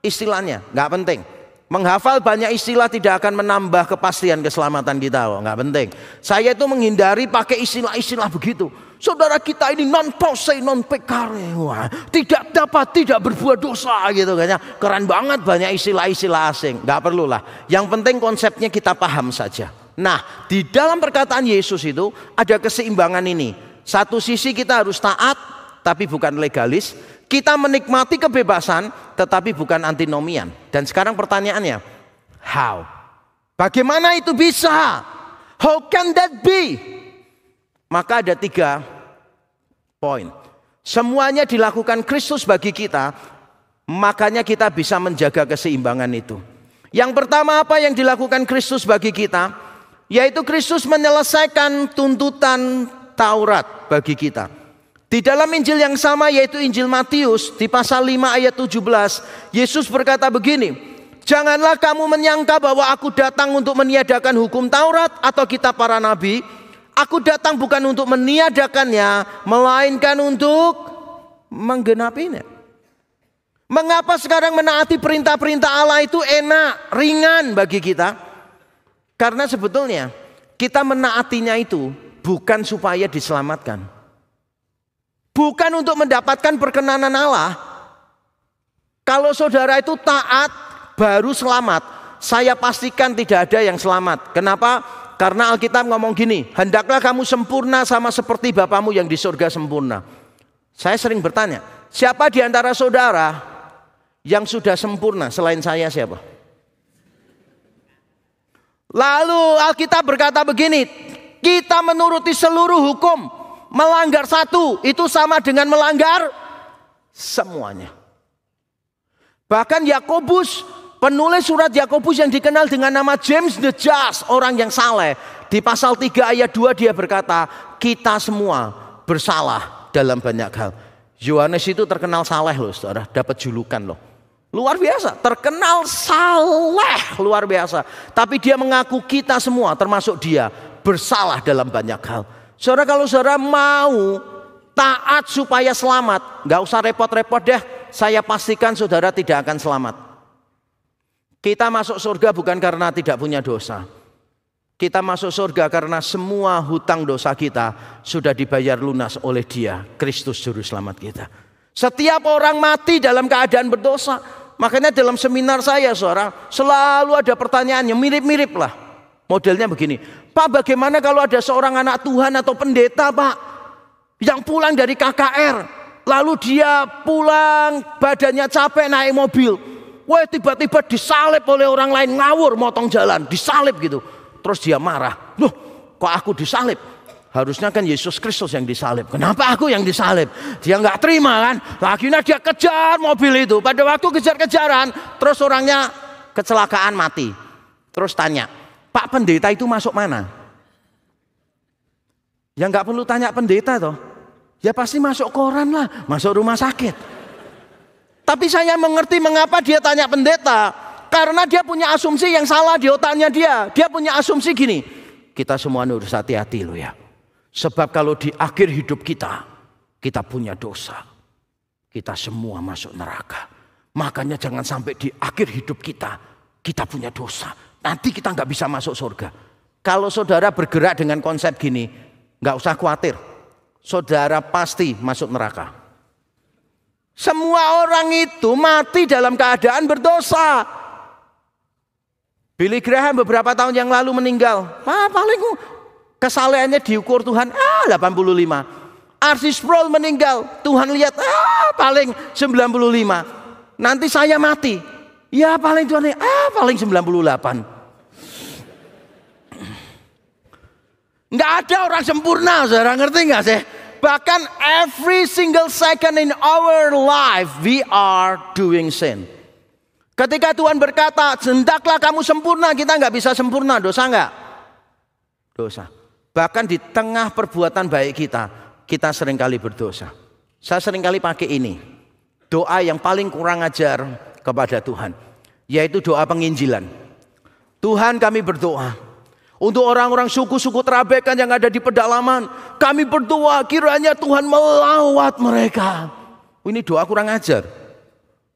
istilahnya. Nggak penting. Menghafal banyak istilah tidak akan menambah kepastian keselamatan kita, oh, enggak penting. Saya itu menghindari pakai istilah-istilah begitu. Saudara kita ini non pose, non pekare, wah, tidak dapat, tidak berbuat dosa gitu kayaknya. Keren banget banyak istilah-istilah asing, Enggak perlulah. Yang penting konsepnya kita paham saja. Nah, di dalam perkataan Yesus itu ada keseimbangan ini. Satu sisi kita harus taat, tapi bukan legalis. Kita menikmati kebebasan tetapi bukan antinomian. Dan sekarang pertanyaannya, how? Bagaimana itu bisa? How can that be? Maka ada tiga poin. Semuanya dilakukan Kristus bagi kita, makanya kita bisa menjaga keseimbangan itu. Yang pertama apa yang dilakukan Kristus bagi kita? Yaitu Kristus menyelesaikan tuntutan Taurat bagi kita. Di dalam Injil yang sama yaitu Injil Matius di pasal 5 ayat 17 Yesus berkata begini Janganlah kamu menyangka bahwa aku datang untuk meniadakan hukum Taurat atau kitab para nabi Aku datang bukan untuk meniadakannya melainkan untuk menggenapinya Mengapa sekarang menaati perintah-perintah Allah itu enak, ringan bagi kita? Karena sebetulnya kita menaatinya itu bukan supaya diselamatkan Bukan untuk mendapatkan perkenanan Allah. Kalau saudara itu taat baru selamat. Saya pastikan tidak ada yang selamat. Kenapa? Karena Alkitab ngomong gini, hendaklah kamu sempurna sama seperti Bapamu yang di surga sempurna. Saya sering bertanya, siapa di antara saudara yang sudah sempurna selain saya siapa? Lalu Alkitab berkata begini, kita menuruti seluruh hukum melanggar satu itu sama dengan melanggar semuanya. Bahkan Yakobus, penulis surat Yakobus yang dikenal dengan nama James the Just, orang yang saleh, di pasal 3 ayat 2 dia berkata, kita semua bersalah dalam banyak hal. Yohanes itu terkenal saleh loh saudara, dapat julukan loh. Luar biasa, terkenal saleh, luar biasa. Tapi dia mengaku kita semua termasuk dia bersalah dalam banyak hal. Saudara kalau saudara mau taat supaya selamat, nggak usah repot-repot deh. Saya pastikan saudara tidak akan selamat. Kita masuk surga bukan karena tidak punya dosa. Kita masuk surga karena semua hutang dosa kita sudah dibayar lunas oleh Dia, Kristus Juru Selamat kita. Setiap orang mati dalam keadaan berdosa. Makanya dalam seminar saya, saudara, selalu ada pertanyaannya mirip-mirip lah. Modelnya begini, Pak bagaimana kalau ada seorang anak Tuhan atau pendeta Pak yang pulang dari KKR, lalu dia pulang badannya capek naik mobil, wah tiba-tiba disalib oleh orang lain ngawur motong jalan, disalib gitu. Terus dia marah, loh kok aku disalib? Harusnya kan Yesus Kristus yang disalib. Kenapa aku yang disalib? Dia nggak terima kan? Laginya dia kejar mobil itu. Pada waktu kejar-kejaran, terus orangnya kecelakaan mati. Terus tanya, Pak pendeta itu masuk mana? Ya nggak perlu tanya pendeta toh. Ya pasti masuk koran lah, masuk rumah sakit. Tapi saya mengerti mengapa dia tanya pendeta. Karena dia punya asumsi yang salah di otaknya dia. Dia punya asumsi gini. Kita semua harus hati-hati loh ya. Sebab kalau di akhir hidup kita, kita punya dosa. Kita semua masuk neraka. Makanya jangan sampai di akhir hidup kita, kita punya dosa. Nanti kita nggak bisa masuk surga. Kalau saudara bergerak dengan konsep gini, nggak usah khawatir. Saudara pasti masuk neraka. Semua orang itu mati dalam keadaan berdosa. Billy Graham beberapa tahun yang lalu meninggal. Wah, paling kesalehannya diukur Tuhan ah 85. Arsis Sproul meninggal, Tuhan lihat ah paling 95. Nanti saya mati, Ya paling Tuhan, ah paling 98. Nggak ada orang sempurna, saudara ngerti nggak sih? Bahkan every single second in our life we are doing sin. Ketika Tuhan berkata, hendaklah kamu sempurna, kita nggak bisa sempurna, dosa nggak? Dosa. Bahkan di tengah perbuatan baik kita, kita seringkali berdosa. Saya seringkali pakai ini. Doa yang paling kurang ajar kepada Tuhan, yaitu doa penginjilan. Tuhan kami berdoa untuk orang-orang suku-suku terabaikan yang ada di pedalaman. Kami berdoa kiranya Tuhan melawat mereka. Oh, ini doa kurang ajar.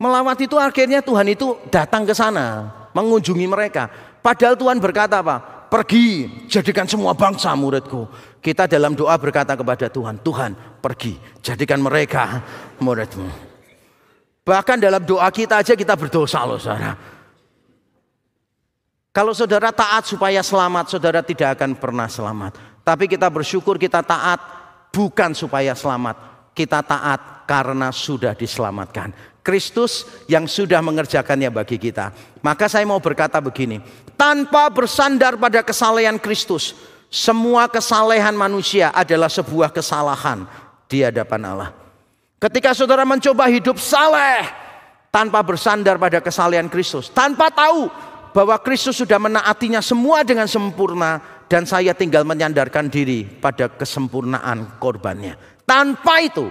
Melawat itu akhirnya Tuhan itu datang ke sana, mengunjungi mereka. Padahal Tuhan berkata apa? Pergi, jadikan semua bangsa muridku. Kita dalam doa berkata kepada Tuhan, Tuhan pergi, jadikan mereka muridmu. Bahkan dalam doa kita aja kita berdosa loh saudara. Kalau saudara taat supaya selamat, saudara tidak akan pernah selamat. Tapi kita bersyukur kita taat bukan supaya selamat. Kita taat karena sudah diselamatkan. Kristus yang sudah mengerjakannya bagi kita. Maka saya mau berkata begini, tanpa bersandar pada kesalehan Kristus, semua kesalehan manusia adalah sebuah kesalahan di hadapan Allah. Ketika saudara mencoba hidup saleh tanpa bersandar pada kesalehan Kristus, tanpa tahu bahwa Kristus sudah menaatinya semua dengan sempurna dan saya tinggal menyandarkan diri pada kesempurnaan korbannya. Tanpa itu,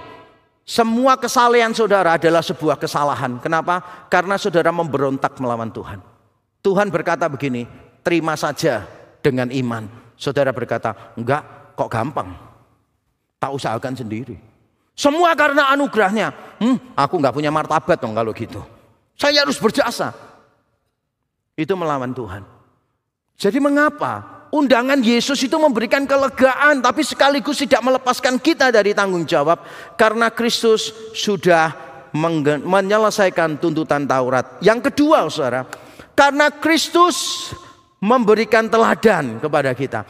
semua kesalehan saudara adalah sebuah kesalahan. Kenapa? Karena saudara memberontak melawan Tuhan. Tuhan berkata begini, terima saja dengan iman. Saudara berkata, enggak kok gampang. Tak usahakan sendiri. Semua karena anugerahnya. Hmm, aku nggak punya martabat dong kalau gitu. Saya harus berjasa. Itu melawan Tuhan. Jadi mengapa undangan Yesus itu memberikan kelegaan tapi sekaligus tidak melepaskan kita dari tanggung jawab karena Kristus sudah menyelesaikan tuntutan Taurat. Yang kedua, Saudara, karena Kristus memberikan teladan kepada kita.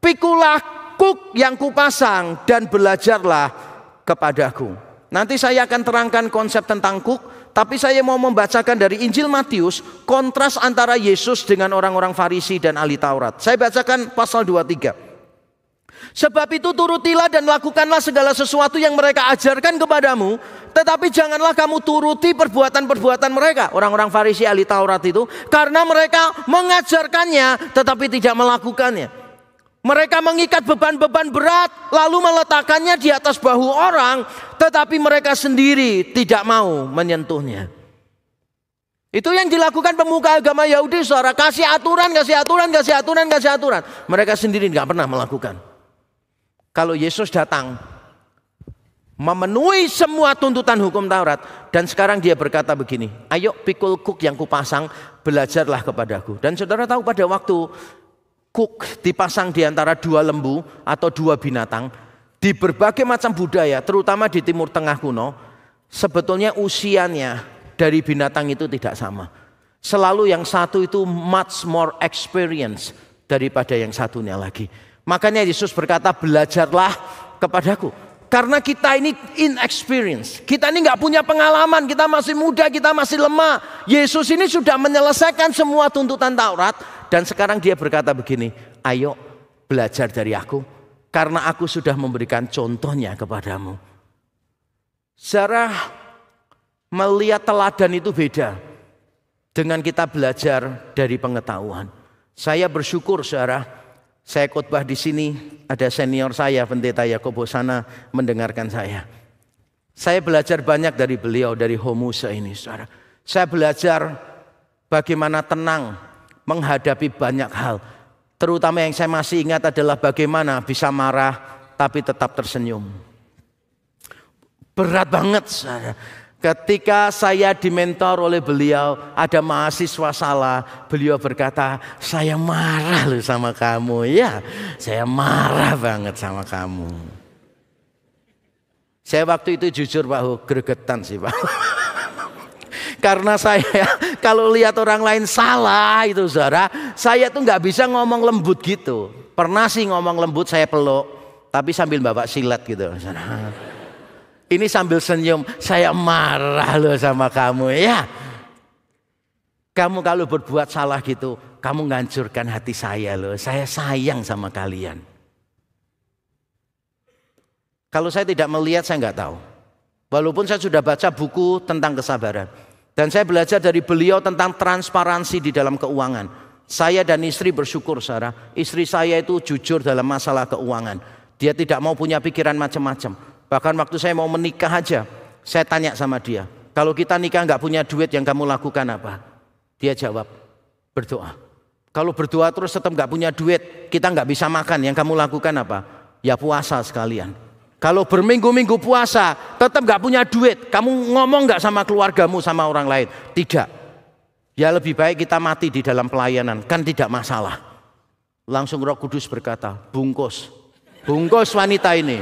Pikulah kuk yang kupasang dan belajarlah kepadaku. Nanti saya akan terangkan konsep tentang kuk, tapi saya mau membacakan dari Injil Matius kontras antara Yesus dengan orang-orang Farisi dan ahli Taurat. Saya bacakan pasal 23. Sebab itu turutilah dan lakukanlah segala sesuatu yang mereka ajarkan kepadamu, tetapi janganlah kamu turuti perbuatan-perbuatan mereka, orang-orang Farisi ahli Taurat itu, karena mereka mengajarkannya tetapi tidak melakukannya. Mereka mengikat beban-beban berat lalu meletakkannya di atas bahu orang, tetapi mereka sendiri tidak mau menyentuhnya. Itu yang dilakukan pemuka agama Yahudi secara kasih aturan, kasih aturan, kasih aturan, kasih aturan. Mereka sendiri nggak pernah melakukan. Kalau Yesus datang memenuhi semua tuntutan hukum Taurat dan sekarang dia berkata begini, ayo pikul kuk yang kupasang belajarlah kepadaku. Dan saudara tahu pada waktu kuk dipasang di antara dua lembu atau dua binatang di berbagai macam budaya, terutama di Timur Tengah kuno, sebetulnya usianya dari binatang itu tidak sama. Selalu yang satu itu much more experience daripada yang satunya lagi. Makanya Yesus berkata, "Belajarlah kepadaku." Karena kita ini inexperience. Kita ini nggak punya pengalaman. Kita masih muda, kita masih lemah. Yesus ini sudah menyelesaikan semua tuntutan Taurat. Dan sekarang dia berkata begini, ayo belajar dari aku. Karena aku sudah memberikan contohnya kepadamu. Sarah melihat teladan itu beda dengan kita belajar dari pengetahuan. Saya bersyukur Sarah saya khotbah di sini, ada senior saya pendeta Yakobus sana mendengarkan saya. Saya belajar banyak dari beliau dari Homusa ini, Saudara. Saya belajar bagaimana tenang menghadapi banyak hal. Terutama yang saya masih ingat adalah bagaimana bisa marah tapi tetap tersenyum. Berat banget, Saudara. Ketika saya dimentor oleh beliau, ada mahasiswa salah. Beliau berkata, saya marah loh sama kamu. Ya, saya marah banget sama kamu. Saya waktu itu jujur Pak gregetan sih Pak. Karena saya kalau lihat orang lain salah itu Zara, saya tuh nggak bisa ngomong lembut gitu. Pernah sih ngomong lembut saya peluk, tapi sambil bawa silat gitu. Zara. Ini sambil senyum, saya marah loh sama kamu ya. Kamu kalau berbuat salah gitu, kamu ngancurkan hati saya loh. Saya sayang sama kalian. Kalau saya tidak melihat, saya nggak tahu. Walaupun saya sudah baca buku tentang kesabaran. Dan saya belajar dari beliau tentang transparansi di dalam keuangan. Saya dan istri bersyukur Sarah. Istri saya itu jujur dalam masalah keuangan. Dia tidak mau punya pikiran macam-macam. Bahkan waktu saya mau menikah aja, saya tanya sama dia, kalau kita nikah nggak punya duit yang kamu lakukan apa? Dia jawab, berdoa. Kalau berdoa terus tetap nggak punya duit, kita nggak bisa makan. Yang kamu lakukan apa? Ya puasa sekalian. Kalau berminggu-minggu puasa, tetap nggak punya duit. Kamu ngomong nggak sama keluargamu, sama orang lain? Tidak. Ya lebih baik kita mati di dalam pelayanan, kan tidak masalah. Langsung Roh Kudus berkata, bungkus, bungkus wanita ini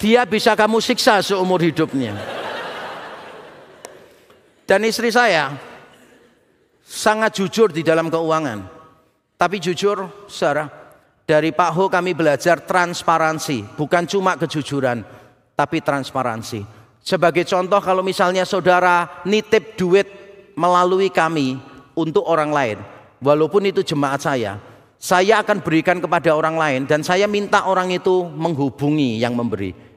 dia bisa kamu siksa seumur hidupnya. Dan istri saya sangat jujur di dalam keuangan. Tapi jujur, saudara, dari Pak Ho kami belajar transparansi, bukan cuma kejujuran, tapi transparansi. Sebagai contoh kalau misalnya saudara nitip duit melalui kami untuk orang lain, walaupun itu jemaat saya, saya akan berikan kepada orang lain dan saya minta orang itu menghubungi yang memberi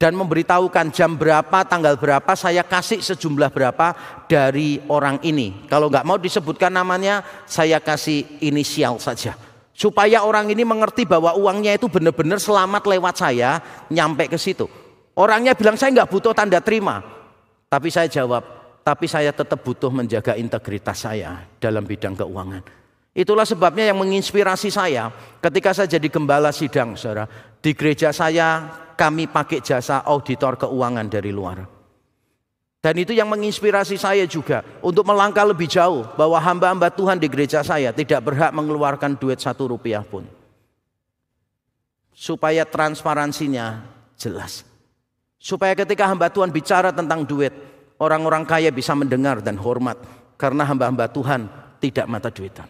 dan memberitahukan jam berapa, tanggal berapa saya kasih sejumlah berapa dari orang ini. Kalau nggak mau disebutkan namanya, saya kasih inisial saja. Supaya orang ini mengerti bahwa uangnya itu benar-benar selamat lewat saya, nyampe ke situ. Orangnya bilang saya nggak butuh tanda terima. Tapi saya jawab, tapi saya tetap butuh menjaga integritas saya dalam bidang keuangan. Itulah sebabnya yang menginspirasi saya ketika saya jadi gembala sidang, saudara. Di gereja saya kami pakai jasa auditor keuangan dari luar. Dan itu yang menginspirasi saya juga untuk melangkah lebih jauh bahwa hamba-hamba Tuhan di gereja saya tidak berhak mengeluarkan duit satu rupiah pun. Supaya transparansinya jelas. Supaya ketika hamba Tuhan bicara tentang duit, orang-orang kaya bisa mendengar dan hormat. Karena hamba-hamba Tuhan tidak mata duitan.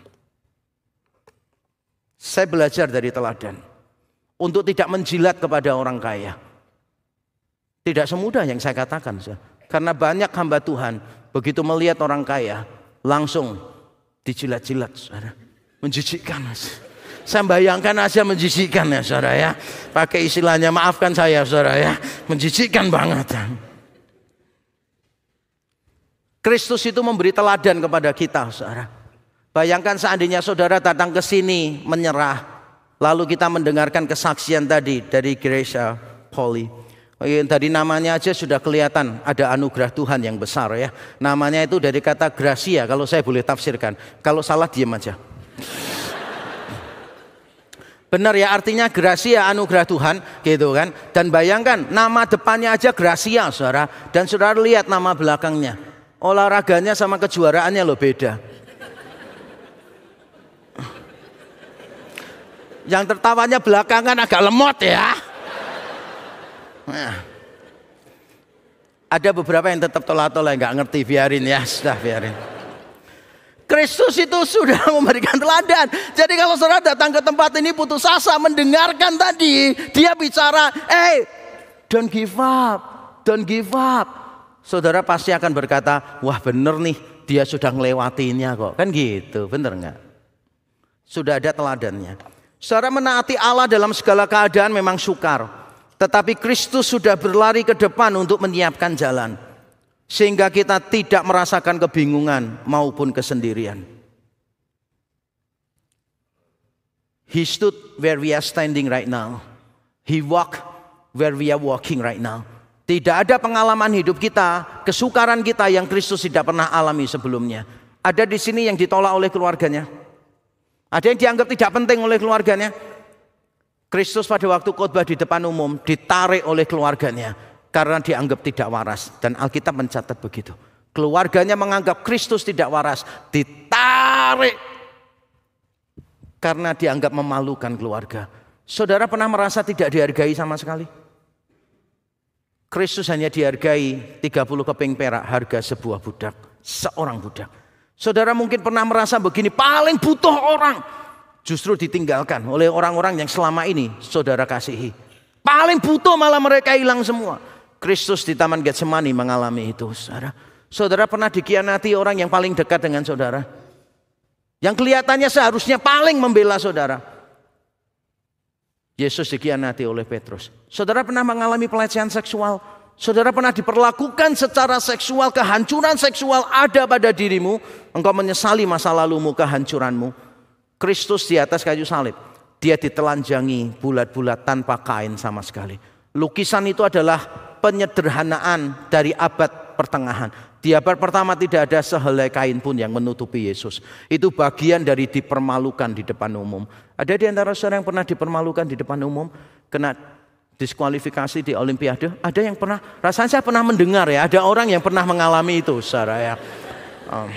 Saya belajar dari teladan untuk tidak menjilat kepada orang kaya. Tidak semudah yang saya katakan. Karena banyak hamba Tuhan begitu melihat orang kaya langsung dijilat-jilat saudara. Menjijikkan Saya bayangkan Asia menjijikkan ya saudara ya. Pakai istilahnya maafkan saya saudara ya. Menjijikkan banget. Kristus itu memberi teladan kepada kita saudara. Bayangkan seandainya saudara datang ke sini menyerah, Lalu kita mendengarkan kesaksian tadi dari gereja eh, Poli. Oh iya, tadi namanya aja sudah kelihatan ada anugerah Tuhan yang besar ya. Namanya itu dari kata gracia kalau saya boleh tafsirkan. Kalau salah diam aja. Benar ya artinya gracia anugerah Tuhan gitu kan. Dan bayangkan nama depannya aja gracia saudara. Dan saudara lihat nama belakangnya. Olahraganya sama kejuaraannya loh beda. yang tertawanya belakangan agak lemot ya. Nah. Ada beberapa yang tetap tolak-tolak, nggak ngerti biarin ya, sudah biarin. Kristus itu sudah memberikan teladan. Jadi kalau saudara datang ke tempat ini putus asa mendengarkan tadi, dia bicara, "Eh, hey, don't give up. Don't give up." Saudara pasti akan berkata, "Wah, bener nih, dia sudah ngelewatinnya kok." Kan gitu, bener nggak? Sudah ada teladannya. Saudara menaati Allah dalam segala keadaan memang sukar. Tetapi Kristus sudah berlari ke depan untuk menyiapkan jalan. Sehingga kita tidak merasakan kebingungan maupun kesendirian. He stood where we are standing right now. He walked where we are walking right now. Tidak ada pengalaman hidup kita, kesukaran kita yang Kristus tidak pernah alami sebelumnya. Ada di sini yang ditolak oleh keluarganya. Ada yang dianggap tidak penting oleh keluarganya. Kristus pada waktu khotbah di depan umum ditarik oleh keluarganya karena dianggap tidak waras dan Alkitab mencatat begitu. Keluarganya menganggap Kristus tidak waras, ditarik karena dianggap memalukan keluarga. Saudara pernah merasa tidak dihargai sama sekali? Kristus hanya dihargai 30 keping perak harga sebuah budak, seorang budak. Saudara mungkin pernah merasa begini, paling butuh orang. Justru ditinggalkan oleh orang-orang yang selama ini saudara kasihi. Paling butuh malah mereka hilang semua. Kristus di Taman Getsemani mengalami itu, saudara. Saudara pernah dikhianati orang yang paling dekat dengan saudara. Yang kelihatannya seharusnya paling membela saudara. Yesus dikhianati oleh Petrus. Saudara pernah mengalami pelecehan seksual? saudara pernah diperlakukan secara seksual, kehancuran seksual ada pada dirimu, engkau menyesali masa lalumu, kehancuranmu. Kristus di atas kayu salib, dia ditelanjangi bulat-bulat tanpa kain sama sekali. Lukisan itu adalah penyederhanaan dari abad pertengahan. Di abad pertama tidak ada sehelai kain pun yang menutupi Yesus. Itu bagian dari dipermalukan di depan umum. Ada di antara saudara yang pernah dipermalukan di depan umum? Kena diskualifikasi di Olimpiade? Ada yang pernah? Rasanya saya pernah mendengar ya, ada orang yang pernah mengalami itu, saudara ya. Um.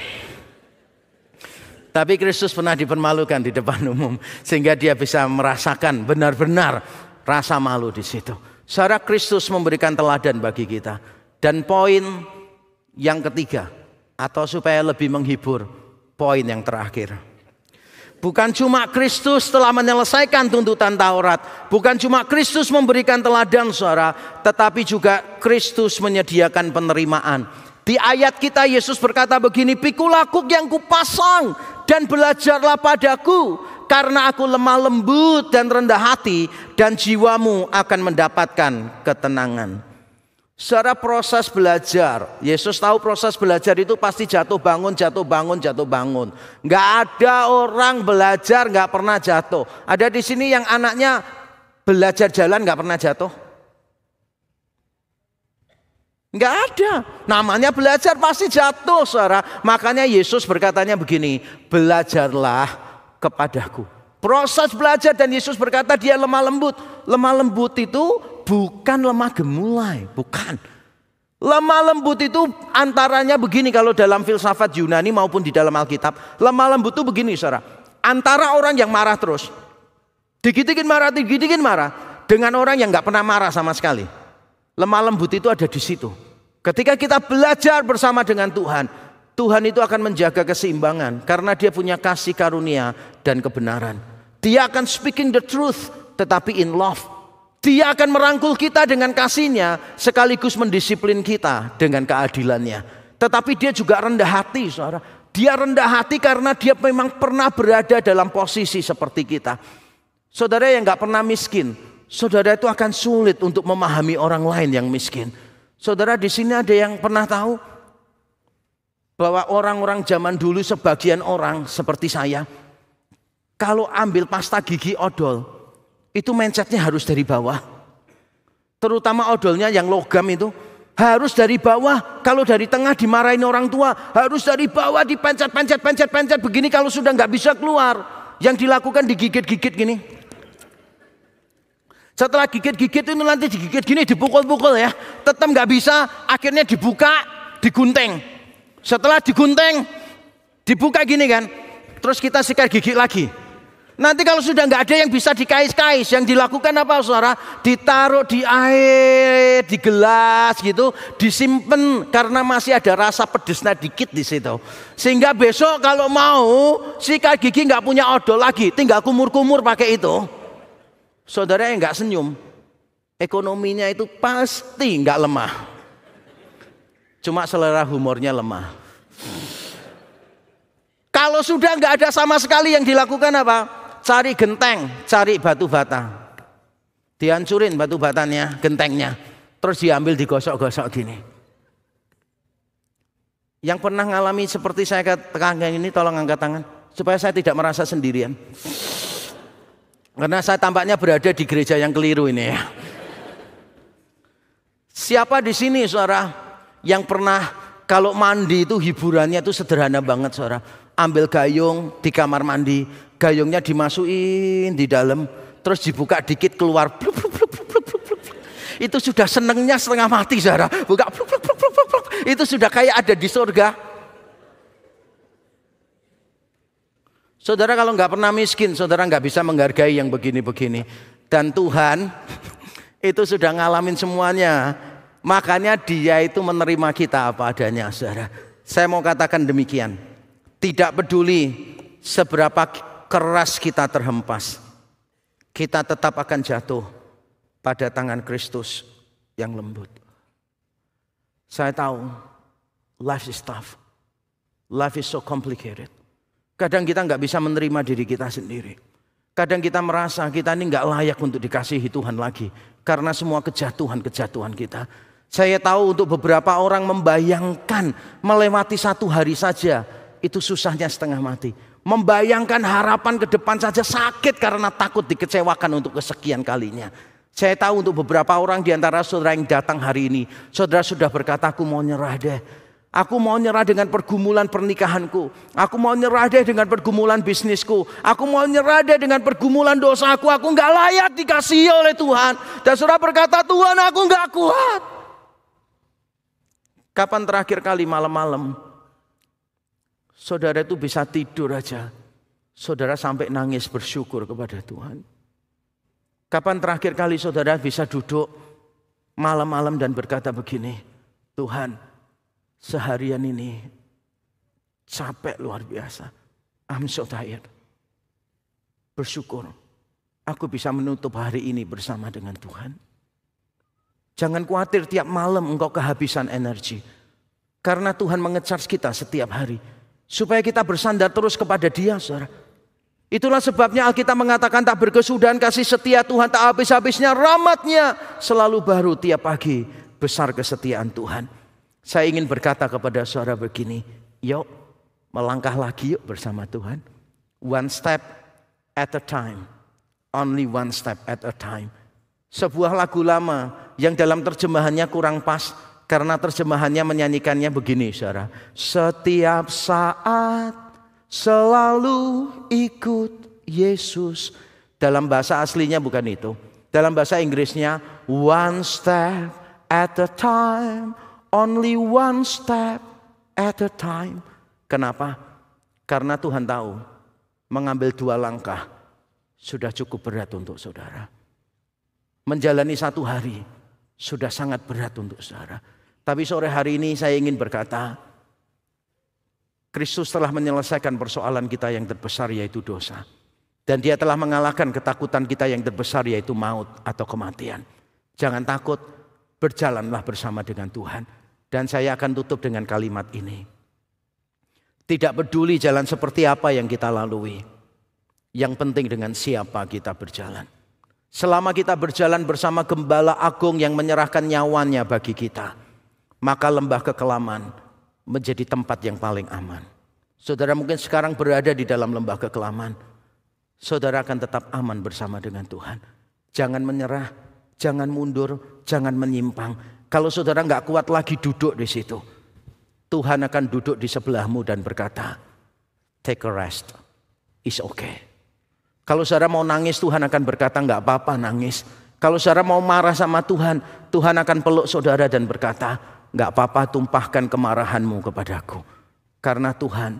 Tapi Kristus pernah dipermalukan di depan umum sehingga dia bisa merasakan benar-benar rasa malu di situ. Saudara Kristus memberikan teladan bagi kita. Dan poin yang ketiga atau supaya lebih menghibur, poin yang terakhir. Bukan cuma Kristus telah menyelesaikan tuntutan Taurat, bukan cuma Kristus memberikan teladan suara, tetapi juga Kristus menyediakan penerimaan. Di ayat kita Yesus berkata begini, pikul kuk yang kupasang dan belajarlah padaku karena aku lemah lembut dan rendah hati dan jiwamu akan mendapatkan ketenangan. Secara proses belajar, Yesus tahu proses belajar itu pasti jatuh bangun, jatuh bangun, jatuh bangun. Nggak ada orang belajar nggak pernah jatuh. Ada di sini yang anaknya belajar jalan nggak pernah jatuh. Nggak ada. Namanya belajar pasti jatuh, saudara. Makanya Yesus berkatanya begini, belajarlah kepadaku. Proses belajar dan Yesus berkata dia lemah lembut. Lemah lembut itu bukan lemah gemulai, bukan. Lemah lembut itu antaranya begini kalau dalam filsafat Yunani maupun di dalam Alkitab. Lemah lembut itu begini saudara. Antara orang yang marah terus. Digitikin marah, digitikin marah. Dengan orang yang nggak pernah marah sama sekali. Lemah lembut itu ada di situ. Ketika kita belajar bersama dengan Tuhan. Tuhan itu akan menjaga keseimbangan. Karena dia punya kasih karunia dan kebenaran. Dia akan speaking the truth. Tetapi in love dia akan merangkul kita dengan kasihnya sekaligus mendisiplin kita dengan keadilannya. Tetapi dia juga rendah hati, saudara. Dia rendah hati karena dia memang pernah berada dalam posisi seperti kita. Saudara yang gak pernah miskin, saudara itu akan sulit untuk memahami orang lain yang miskin. Saudara di sini ada yang pernah tahu bahwa orang-orang zaman dulu sebagian orang seperti saya kalau ambil pasta gigi odol itu mindsetnya harus dari bawah. Terutama odolnya yang logam itu harus dari bawah. Kalau dari tengah dimarahin orang tua, harus dari bawah dipencet, pencet, pencet, pencet begini kalau sudah nggak bisa keluar. Yang dilakukan digigit-gigit gini. Setelah gigit-gigit itu nanti digigit gini dipukul-pukul ya. Tetap nggak bisa, akhirnya dibuka, digunting. Setelah digunting, dibuka gini kan. Terus kita sikat gigi lagi. Nanti kalau sudah nggak ada yang bisa dikais-kais, yang dilakukan apa saudara? Ditaruh di air, di gelas gitu, disimpan karena masih ada rasa pedesnya dikit di situ. Sehingga besok kalau mau sikat gigi nggak punya odol lagi, tinggal kumur-kumur pakai itu. Saudara yang nggak senyum, ekonominya itu pasti nggak lemah. Cuma selera humornya lemah. Kalau sudah nggak ada sama sekali yang dilakukan apa? cari genteng, cari batu bata. Dihancurin batu batanya, gentengnya. Terus diambil digosok-gosok gini. Yang pernah ngalami seperti saya kekangkang ini tolong angkat tangan supaya saya tidak merasa sendirian. Karena saya tampaknya berada di gereja yang keliru ini ya. Siapa di sini suara yang pernah kalau mandi itu hiburannya itu sederhana banget suara. Ambil gayung di kamar mandi, gayungnya dimasukin di dalam, terus dibuka dikit keluar. Itu sudah senengnya setengah mati Zara. Buka itu sudah kayak ada di surga. Saudara kalau nggak pernah miskin, saudara nggak bisa menghargai yang begini-begini. Dan Tuhan itu sudah ngalamin semuanya. Makanya dia itu menerima kita apa adanya, saudara. Saya mau katakan demikian. Tidak peduli seberapa keras kita terhempas, kita tetap akan jatuh pada tangan Kristus yang lembut. Saya tahu life is tough. Life is so complicated. Kadang kita nggak bisa menerima diri kita sendiri. Kadang kita merasa kita ini nggak layak untuk dikasihi Tuhan lagi. Karena semua kejatuhan-kejatuhan kita. Saya tahu untuk beberapa orang membayangkan melewati satu hari saja. Itu susahnya setengah mati. Membayangkan harapan ke depan saja sakit karena takut dikecewakan untuk kesekian kalinya. Saya tahu untuk beberapa orang di antara saudara yang datang hari ini, saudara sudah berkata aku mau nyerah deh. Aku mau nyerah dengan pergumulan pernikahanku. Aku mau nyerah deh dengan pergumulan bisnisku. Aku mau nyerah deh dengan pergumulan dosaku. Aku nggak layak dikasihi oleh Tuhan. Dan saudara berkata, Tuhan aku nggak kuat. Kapan terakhir kali malam-malam Saudara itu bisa tidur aja. Saudara sampai nangis bersyukur kepada Tuhan. Kapan terakhir kali saudara bisa duduk malam-malam dan berkata begini, Tuhan, seharian ini capek luar biasa. I'm so tired. Bersyukur, aku bisa menutup hari ini bersama dengan Tuhan. Jangan khawatir tiap malam engkau kehabisan energi. Karena Tuhan mengecharge kita setiap hari. Supaya kita bersandar terus kepada dia, saudara. Itulah sebabnya Alkitab mengatakan tak berkesudahan kasih setia Tuhan tak habis-habisnya rahmatnya selalu baru tiap pagi besar kesetiaan Tuhan. Saya ingin berkata kepada saudara begini, yuk melangkah lagi yuk bersama Tuhan. One step at a time. Only one step at a time. Sebuah lagu lama yang dalam terjemahannya kurang pas karena terjemahannya menyanyikannya begini, saudara. Setiap saat selalu ikut Yesus. Dalam bahasa aslinya bukan itu. Dalam bahasa Inggrisnya, one step at a time, only one step at a time. Kenapa? Karena Tuhan tahu mengambil dua langkah sudah cukup berat untuk saudara. Menjalani satu hari sudah sangat berat untuk saudara tapi sore hari ini saya ingin berkata, Kristus telah menyelesaikan persoalan kita yang terbesar yaitu dosa. Dan dia telah mengalahkan ketakutan kita yang terbesar yaitu maut atau kematian. Jangan takut, berjalanlah bersama dengan Tuhan. Dan saya akan tutup dengan kalimat ini. Tidak peduli jalan seperti apa yang kita lalui. Yang penting dengan siapa kita berjalan. Selama kita berjalan bersama gembala agung yang menyerahkan nyawanya bagi kita maka lembah kekelaman menjadi tempat yang paling aman. Saudara mungkin sekarang berada di dalam lembah kekelaman. Saudara akan tetap aman bersama dengan Tuhan. Jangan menyerah, jangan mundur, jangan menyimpang. Kalau saudara nggak kuat lagi duduk di situ, Tuhan akan duduk di sebelahmu dan berkata, take a rest, it's okay. Kalau saudara mau nangis, Tuhan akan berkata nggak apa-apa nangis. Kalau saudara mau marah sama Tuhan, Tuhan akan peluk saudara dan berkata, nggak apa-apa tumpahkan kemarahanmu kepadaku. Karena Tuhan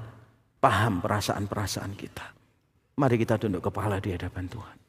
paham perasaan-perasaan kita. Mari kita tunduk kepala di hadapan Tuhan.